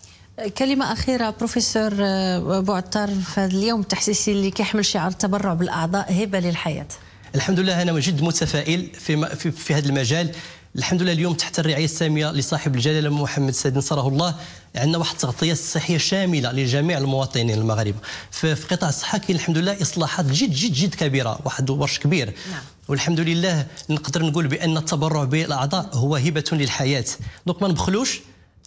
A: كلمة أخيرة بروفيسور آه، بوعطار اليوم التحسيسي اللي كيحمل شعار التبرع بالأعضاء هبة للحياة
I: الحمد لله أنا جد متفائل في, في, في هذا المجال الحمد لله اليوم تحت الرعايه الساميه لصاحب الجلاله محمد السادس نصره الله عندنا واحد التغطيه الصحية شامله لجميع المواطنين المغاربه في قطاع الصحه كاين الحمد لله اصلاحات جد جد جد كبيره واحد ورش كبير نعم. والحمد لله نقدر نقول بان التبرع بالاعضاء هو هبه للحياه دونك ما نبخلوش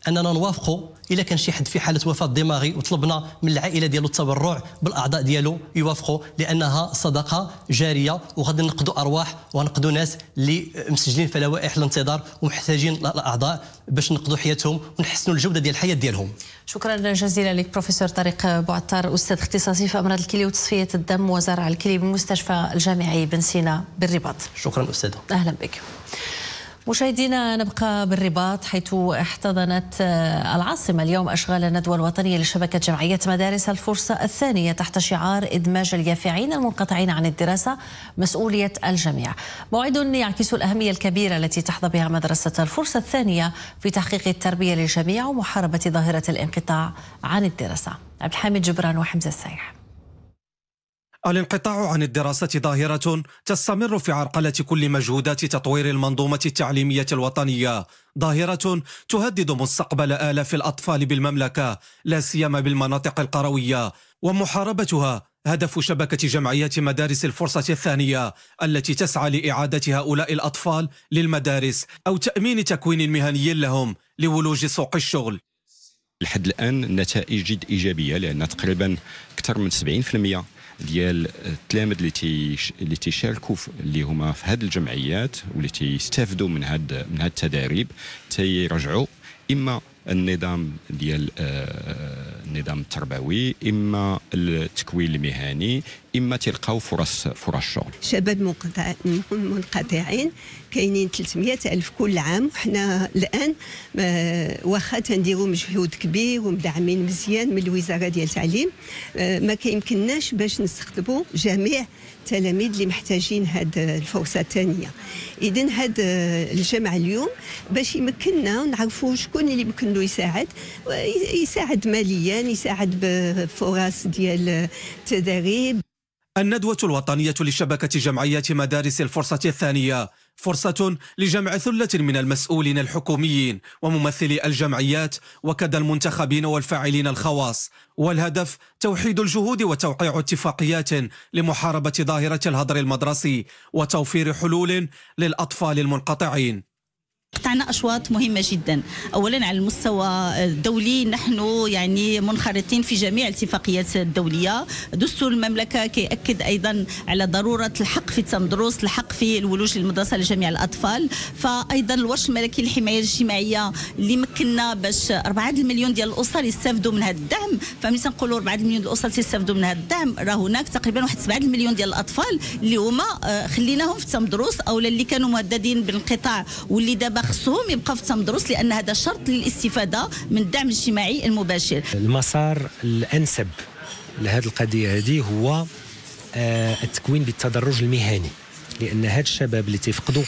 I: اننا نوافقوا الا كان شي حد في حاله وفاه دماغي وطلبنا من العائله ديالو التبرع بالاعضاء ديالو يوافقوا لانها صدقه جاريه وغادي نقضوا ارواح وغنقضوا ناس اللي مسجلين في لوائح الانتظار ومحتاجين الاعضاء باش نقضوا حياتهم ونحسنوا الجوده ديال الحياه ديالهم
A: شكرا جزيلا لك بروفيسور طارق بوعطار استاذ اختصاصي في امراض الكلي وتصفيه الدم وزرع الكلي بمستشفى الجامعي بن سينا بالرباط شكرا استاذه اهلا بك مشاهدينا نبقى بالرباط حيث احتضنت آه، العاصمة اليوم أشغال الندوة الوطنية لشبكة جمعية مدارس الفرصة الثانية تحت شعار إدماج اليافعين المنقطعين عن الدراسة مسؤولية الجميع موعد يعكس الأهمية الكبيرة التي تحظى بها مدرسة الفرصة الثانية في تحقيق التربية للجميع ومحاربة ظاهرة الانقطاع عن الدراسة عبد الحميد جبران وحمزة السايح
D: الانقطاع عن الدراسة ظاهرة تستمر في عرقلة كل مجهودات تطوير المنظومة التعليمية الوطنية، ظاهرة تهدد مستقبل آلاف الأطفال بالمملكة لا سيما بالمناطق القروية، ومحاربتها هدف شبكة جمعية مدارس الفرصة الثانية التي تسعى لإعادة هؤلاء الأطفال للمدارس أو تأمين تكوين مهني لهم لولوج سوق الشغل.
L: لحد الآن النتائج جد إيجابية لأن تقريبا أكثر من 70% ديال التلامذ اللي تيش اللي تيشاركوا اللي هما في هذه الجمعيات واللي تيستافدوا من هاد من هاد التدريب تيرجعوا اما النظام ديال آه، النظام التربوي اما التكوين المهني اما تلقاو فرص فرص شغل شباب منقطعين كاينين 300 ألف كل عام وحنا الآن آه، واخا تنديروا مجهود كبير ومدعمين مزيان من الوزارة ديال التعليم آه، ما كيمكنناش باش نستقطبوا جميع التلاميذ اللي محتاجين هاد الفرصة الثانية اذا هاد آه، الجمع اليوم باش يمكننا ونعرفوا شكون اللي يمكن له يساعد يساعد ماليا يساعد بفرص ديال التدريب
D: الندوة الوطنية لشبكة جمعيات مدارس الفرصة الثانية فرصة لجمع ثلة من المسؤولين الحكوميين وممثلي الجمعيات وكذا المنتخبين والفاعلين الخواص والهدف توحيد الجهود وتوقيع اتفاقيات لمحاربة ظاهرة الهدر المدرسي وتوفير حلول للأطفال المنقطعين
M: قطعنا اشواط مهمه جدا اولا على المستوى الدولي نحن يعني منخرطين في جميع الاتفاقيات الدوليه دستور المملكه كيأكد ايضا على ضروره الحق في التمدرس الحق في الولوج للمدرسه لجميع الاطفال فايضا الورش الملكي للحمايه الاجتماعيه اللي مكننا باش 4 المليون ديال الاسر يستافدوا من هذا الدعم فملي تنقولوا 4 المليون الاسر تيستافدوا من هذا الدعم راه هناك تقريبا واحد 7 المليون ديال الاطفال اللي هما آه، خليناهم في التمدرس اولا اللي كانوا مهددين بالانقطاع واللي دابا خصهم يبقاو في التمدرس لان هذا شرط للاستفاده من الدعم الاجتماعي المباشر
E: المسار الانسب لهذه القضيه هذه هو آه، التكوين بالتدرج المهني لان هاد الشباب اللي تيفقدوا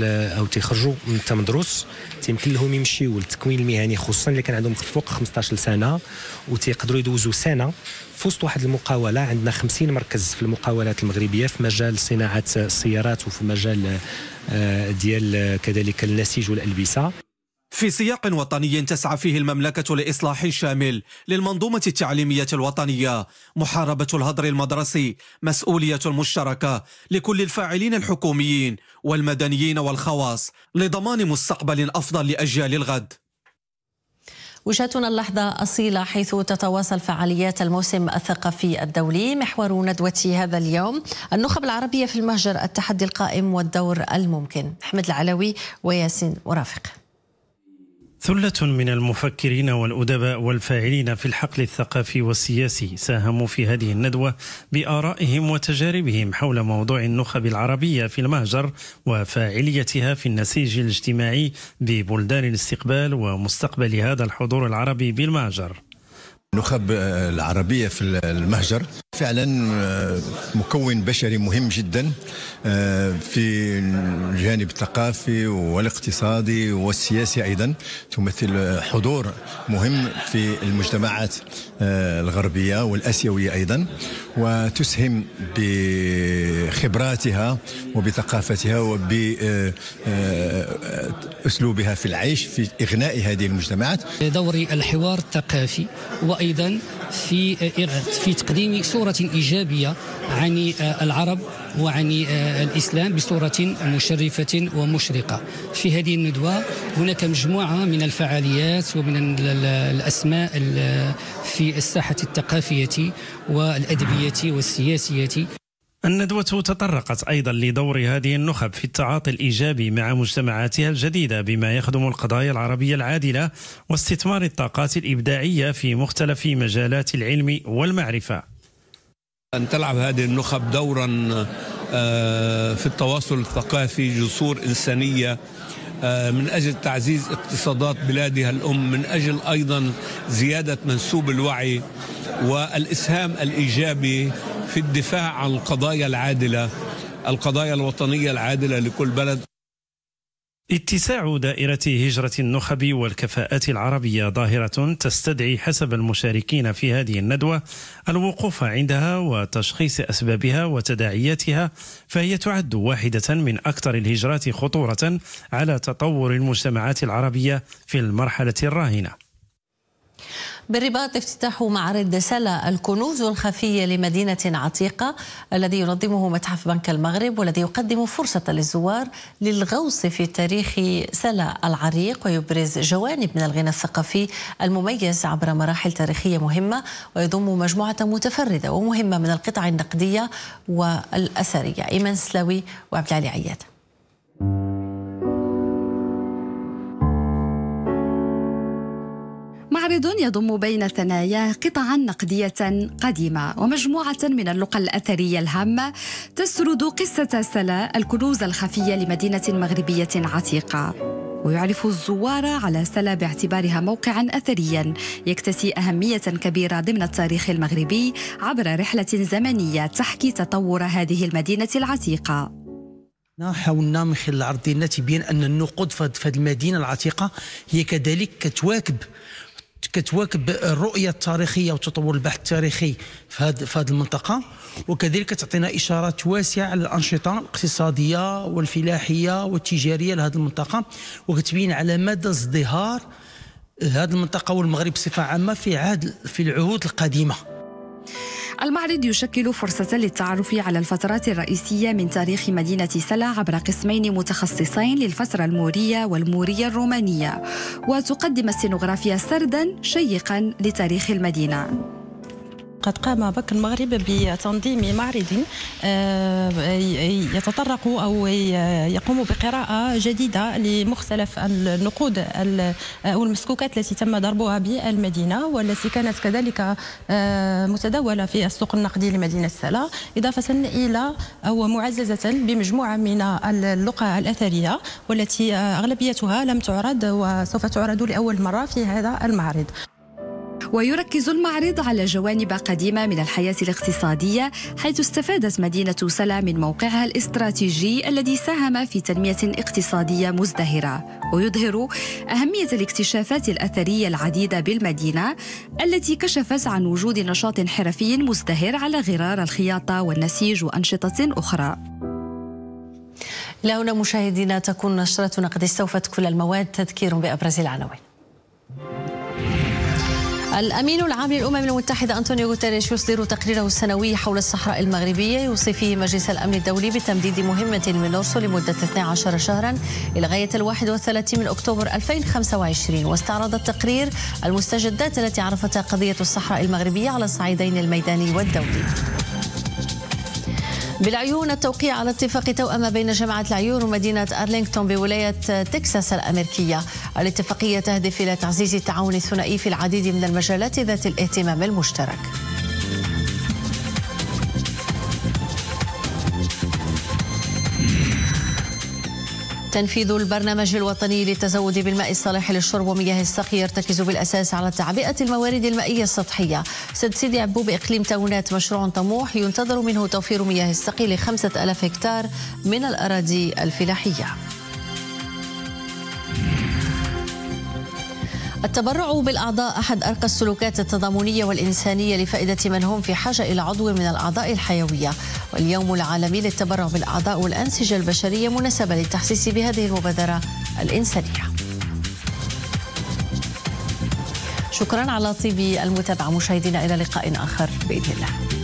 E: او تيخرجوا من التمدرس تيمكن لهم يمشيوا للتكوين المهني خصوصا اللي كان عندهم فوق 15 سنه وتيقدروا يدوزوا سنه في وسط واحد المقاوله عندنا 50 مركز في المقاولات المغربيه في مجال صناعه السيارات وفي مجال
H: آه، ديال آه، كذلك النسيج والالبسه
D: في سياق وطني تسعى فيه المملكة لإصلاح شامل للمنظومة التعليمية الوطنية محاربة الهدر المدرسي مسؤولية مشتركة لكل الفاعلين الحكوميين والمدنيين والخواص لضمان مستقبل أفضل لأجيال الغد
A: وجهتنا اللحظة أصيلة حيث تتواصل فعاليات الموسم الثقافي الدولي محور ندوة هذا اليوم النخب العربية في المهجر التحدي القائم والدور الممكن أحمد العلوي وياسين ورافق
H: ثلة من المفكرين والأدباء والفاعلين في الحقل الثقافي والسياسي ساهموا في هذه الندوة بآرائهم وتجاربهم حول موضوع النخب العربية في المهجر وفاعليتها في النسيج الاجتماعي ببلدان الاستقبال ومستقبل هذا الحضور العربي بالمهجر
B: النخب العربية في المهجر فعلا آه، مكون بشري مهم جدا آه، في الجانب الثقافي والاقتصادي والسياسي ايضا تمثل حضور مهم في المجتمعات آه، الغربيه والاسيويه ايضا وتسهم بخبراتها وبثقافتها وباسلوبها في العيش في اغناء هذه المجتمعات
I: دور الحوار الثقافي وايضا في في تقديم صوره بصورة إيجابية عن آه، العرب وعن آه، الإسلام بصورة مشرفة ومشرقة في هذه الندوة هناك مجموعة من الفعاليات ومن الأسماء في الساحة الثقافية والأدبية والسياسية
H: الندوة تطرقت أيضا لدور هذه النخب في التعاطي الإيجابي مع مجتمعاتها الجديدة بما يخدم القضايا العربية العادلة واستثمار الطاقات الإبداعية في مختلف مجالات العلم والمعرفة أن تلعب هذه النخب دورا آه، في التواصل الثقافي
D: جسور إنسانية آه، من أجل تعزيز اقتصادات بلادها الأم من أجل أيضا زيادة منسوب الوعي والإسهام الإيجابي
H: في الدفاع عن القضايا العادلة القضايا الوطنية العادلة لكل بلد اتساع دائرة هجرة النخب والكفاءات العربية ظاهرة تستدعي حسب المشاركين في هذه الندوة الوقوف عندها وتشخيص أسبابها وتداعياتها فهي تعد واحدة من أكثر الهجرات خطورة على تطور المجتمعات العربية في المرحلة الراهنة.
A: بالرباط افتتاح معرض سلا الكنوز الخفية لمدينة عتيقة الذي ينظمه متحف بنك المغرب والذي يقدم فرصة للزوار للغوص في تاريخ سلا العريق ويبرز جوانب من الغنى الثقافي المميز عبر مراحل تاريخية مهمة ويضم مجموعة متفردة ومهمة من القطع النقدية والأثرية إيمان سلاوي وعبد العلي عياد.
N: عرض يضم بين ثناياه قطعا نقدية قديمة ومجموعة من اللقى الأثرية الهامة تسرد قصة سلا الكنوز الخفية لمدينة مغربية عتيقة ويعرف الزوار على سلا باعتبارها موقعا اثريا يكتسي اهميه كبيره ضمن التاريخ المغربي عبر رحله زمنيه تحكي تطور هذه المدينه العتيقه
E: حاولنا من خلال العرض ديالنا تبين ان النقود في هذه المدينه العتيقه هي كذلك كتواكب كتواكب الرؤيه التاريخيه وتطور البحث التاريخي في هذه في هذه المنطقه وكذلك تعطينا اشارات واسعه على الانشطه الاقتصاديه والفلاحيه والتجاريه لهذه المنطقه وكتبين على مدى ازدهار هذه
I: المنطقه والمغرب بصفه عامه في عهد في العهود القديمه
N: المعرض يشكل فرصة للتعرف على الفترات الرئيسية من تاريخ مدينة سلا عبر قسمين متخصصين للفترة المورية والمورية الرومانية وتقدم السينوغرافيا سردا شيقا لتاريخ المدينة قد قام بنك المغرب بتنظيم معرض آه، يتطرق او
A: يقوم بقراءه جديده لمختلف النقود او المسكوكات التي تم ضربها بالمدينه والتي كانت كذلك آه، متداوله في السوق النقدي لمدينه سلا اضافه الى او معززه بمجموعه من اللقى
N: الاثريه والتي آه، اغلبيتها لم تعرض وسوف تعرض لاول مره في هذا المعرض ويركز المعرض على جوانب قديمة من الحياة الاقتصادية حيث استفادت مدينة سلا من موقعها الاستراتيجي الذي ساهم في تنمية اقتصادية مزدهرة ويظهر أهمية الاكتشافات الأثرية العديدة بالمدينة التي كشفت عن وجود نشاط حرفي مزدهر على غرار الخياطة والنسيج وأنشطة أخرى
A: لهنا مشاهدينا تكون نشرتنا قد استوفت كل المواد تذكير بأبرز العناوين الأمين العام للأمم المتحدة أنطونيو غوتيريش يصدر تقريره السنوي حول الصحراء المغربية يوصي فيه مجلس الأمن الدولي بتمديد مهمة مينورسو لمدة 12 شهرا إلى غاية الواحد والثلاثين من أكتوبر 2025 واستعرض التقرير المستجدات التي عرفتها قضية الصحراء المغربية على الصعيدين الميداني والدولي بالعيون التوقيع على اتفاق توأمة بين جامعة العيون ومدينة أرلينغتون بولاية تكساس الأمريكية الاتفاقية تهدف إلى تعزيز التعاون الثنائي في العديد من المجالات ذات الاهتمام المشترك تنفيذ البرنامج الوطني للتزود بالماء الصالح للشرب ومياه السقي يرتكز بالأساس على تعبئة الموارد المائية السطحية سد سيدي عبو بإقليم تاونات مشروع طموح ينتظر منه توفير مياه السقي لخمسة ألاف هكتار من الأراضي الفلاحية التبرع بالأعضاء أحد أرقى السلوكات التضامنية والإنسانية لفائدة من هم في حاجة إلى عضو من الأعضاء الحيوية واليوم العالمي للتبرع بالأعضاء والأنسجة البشرية مناسبة للتحسيس بهذه المبادرة الإنسانية شكرا على طيب المتابعة مشاهدينا إلى لقاء آخر بإذن الله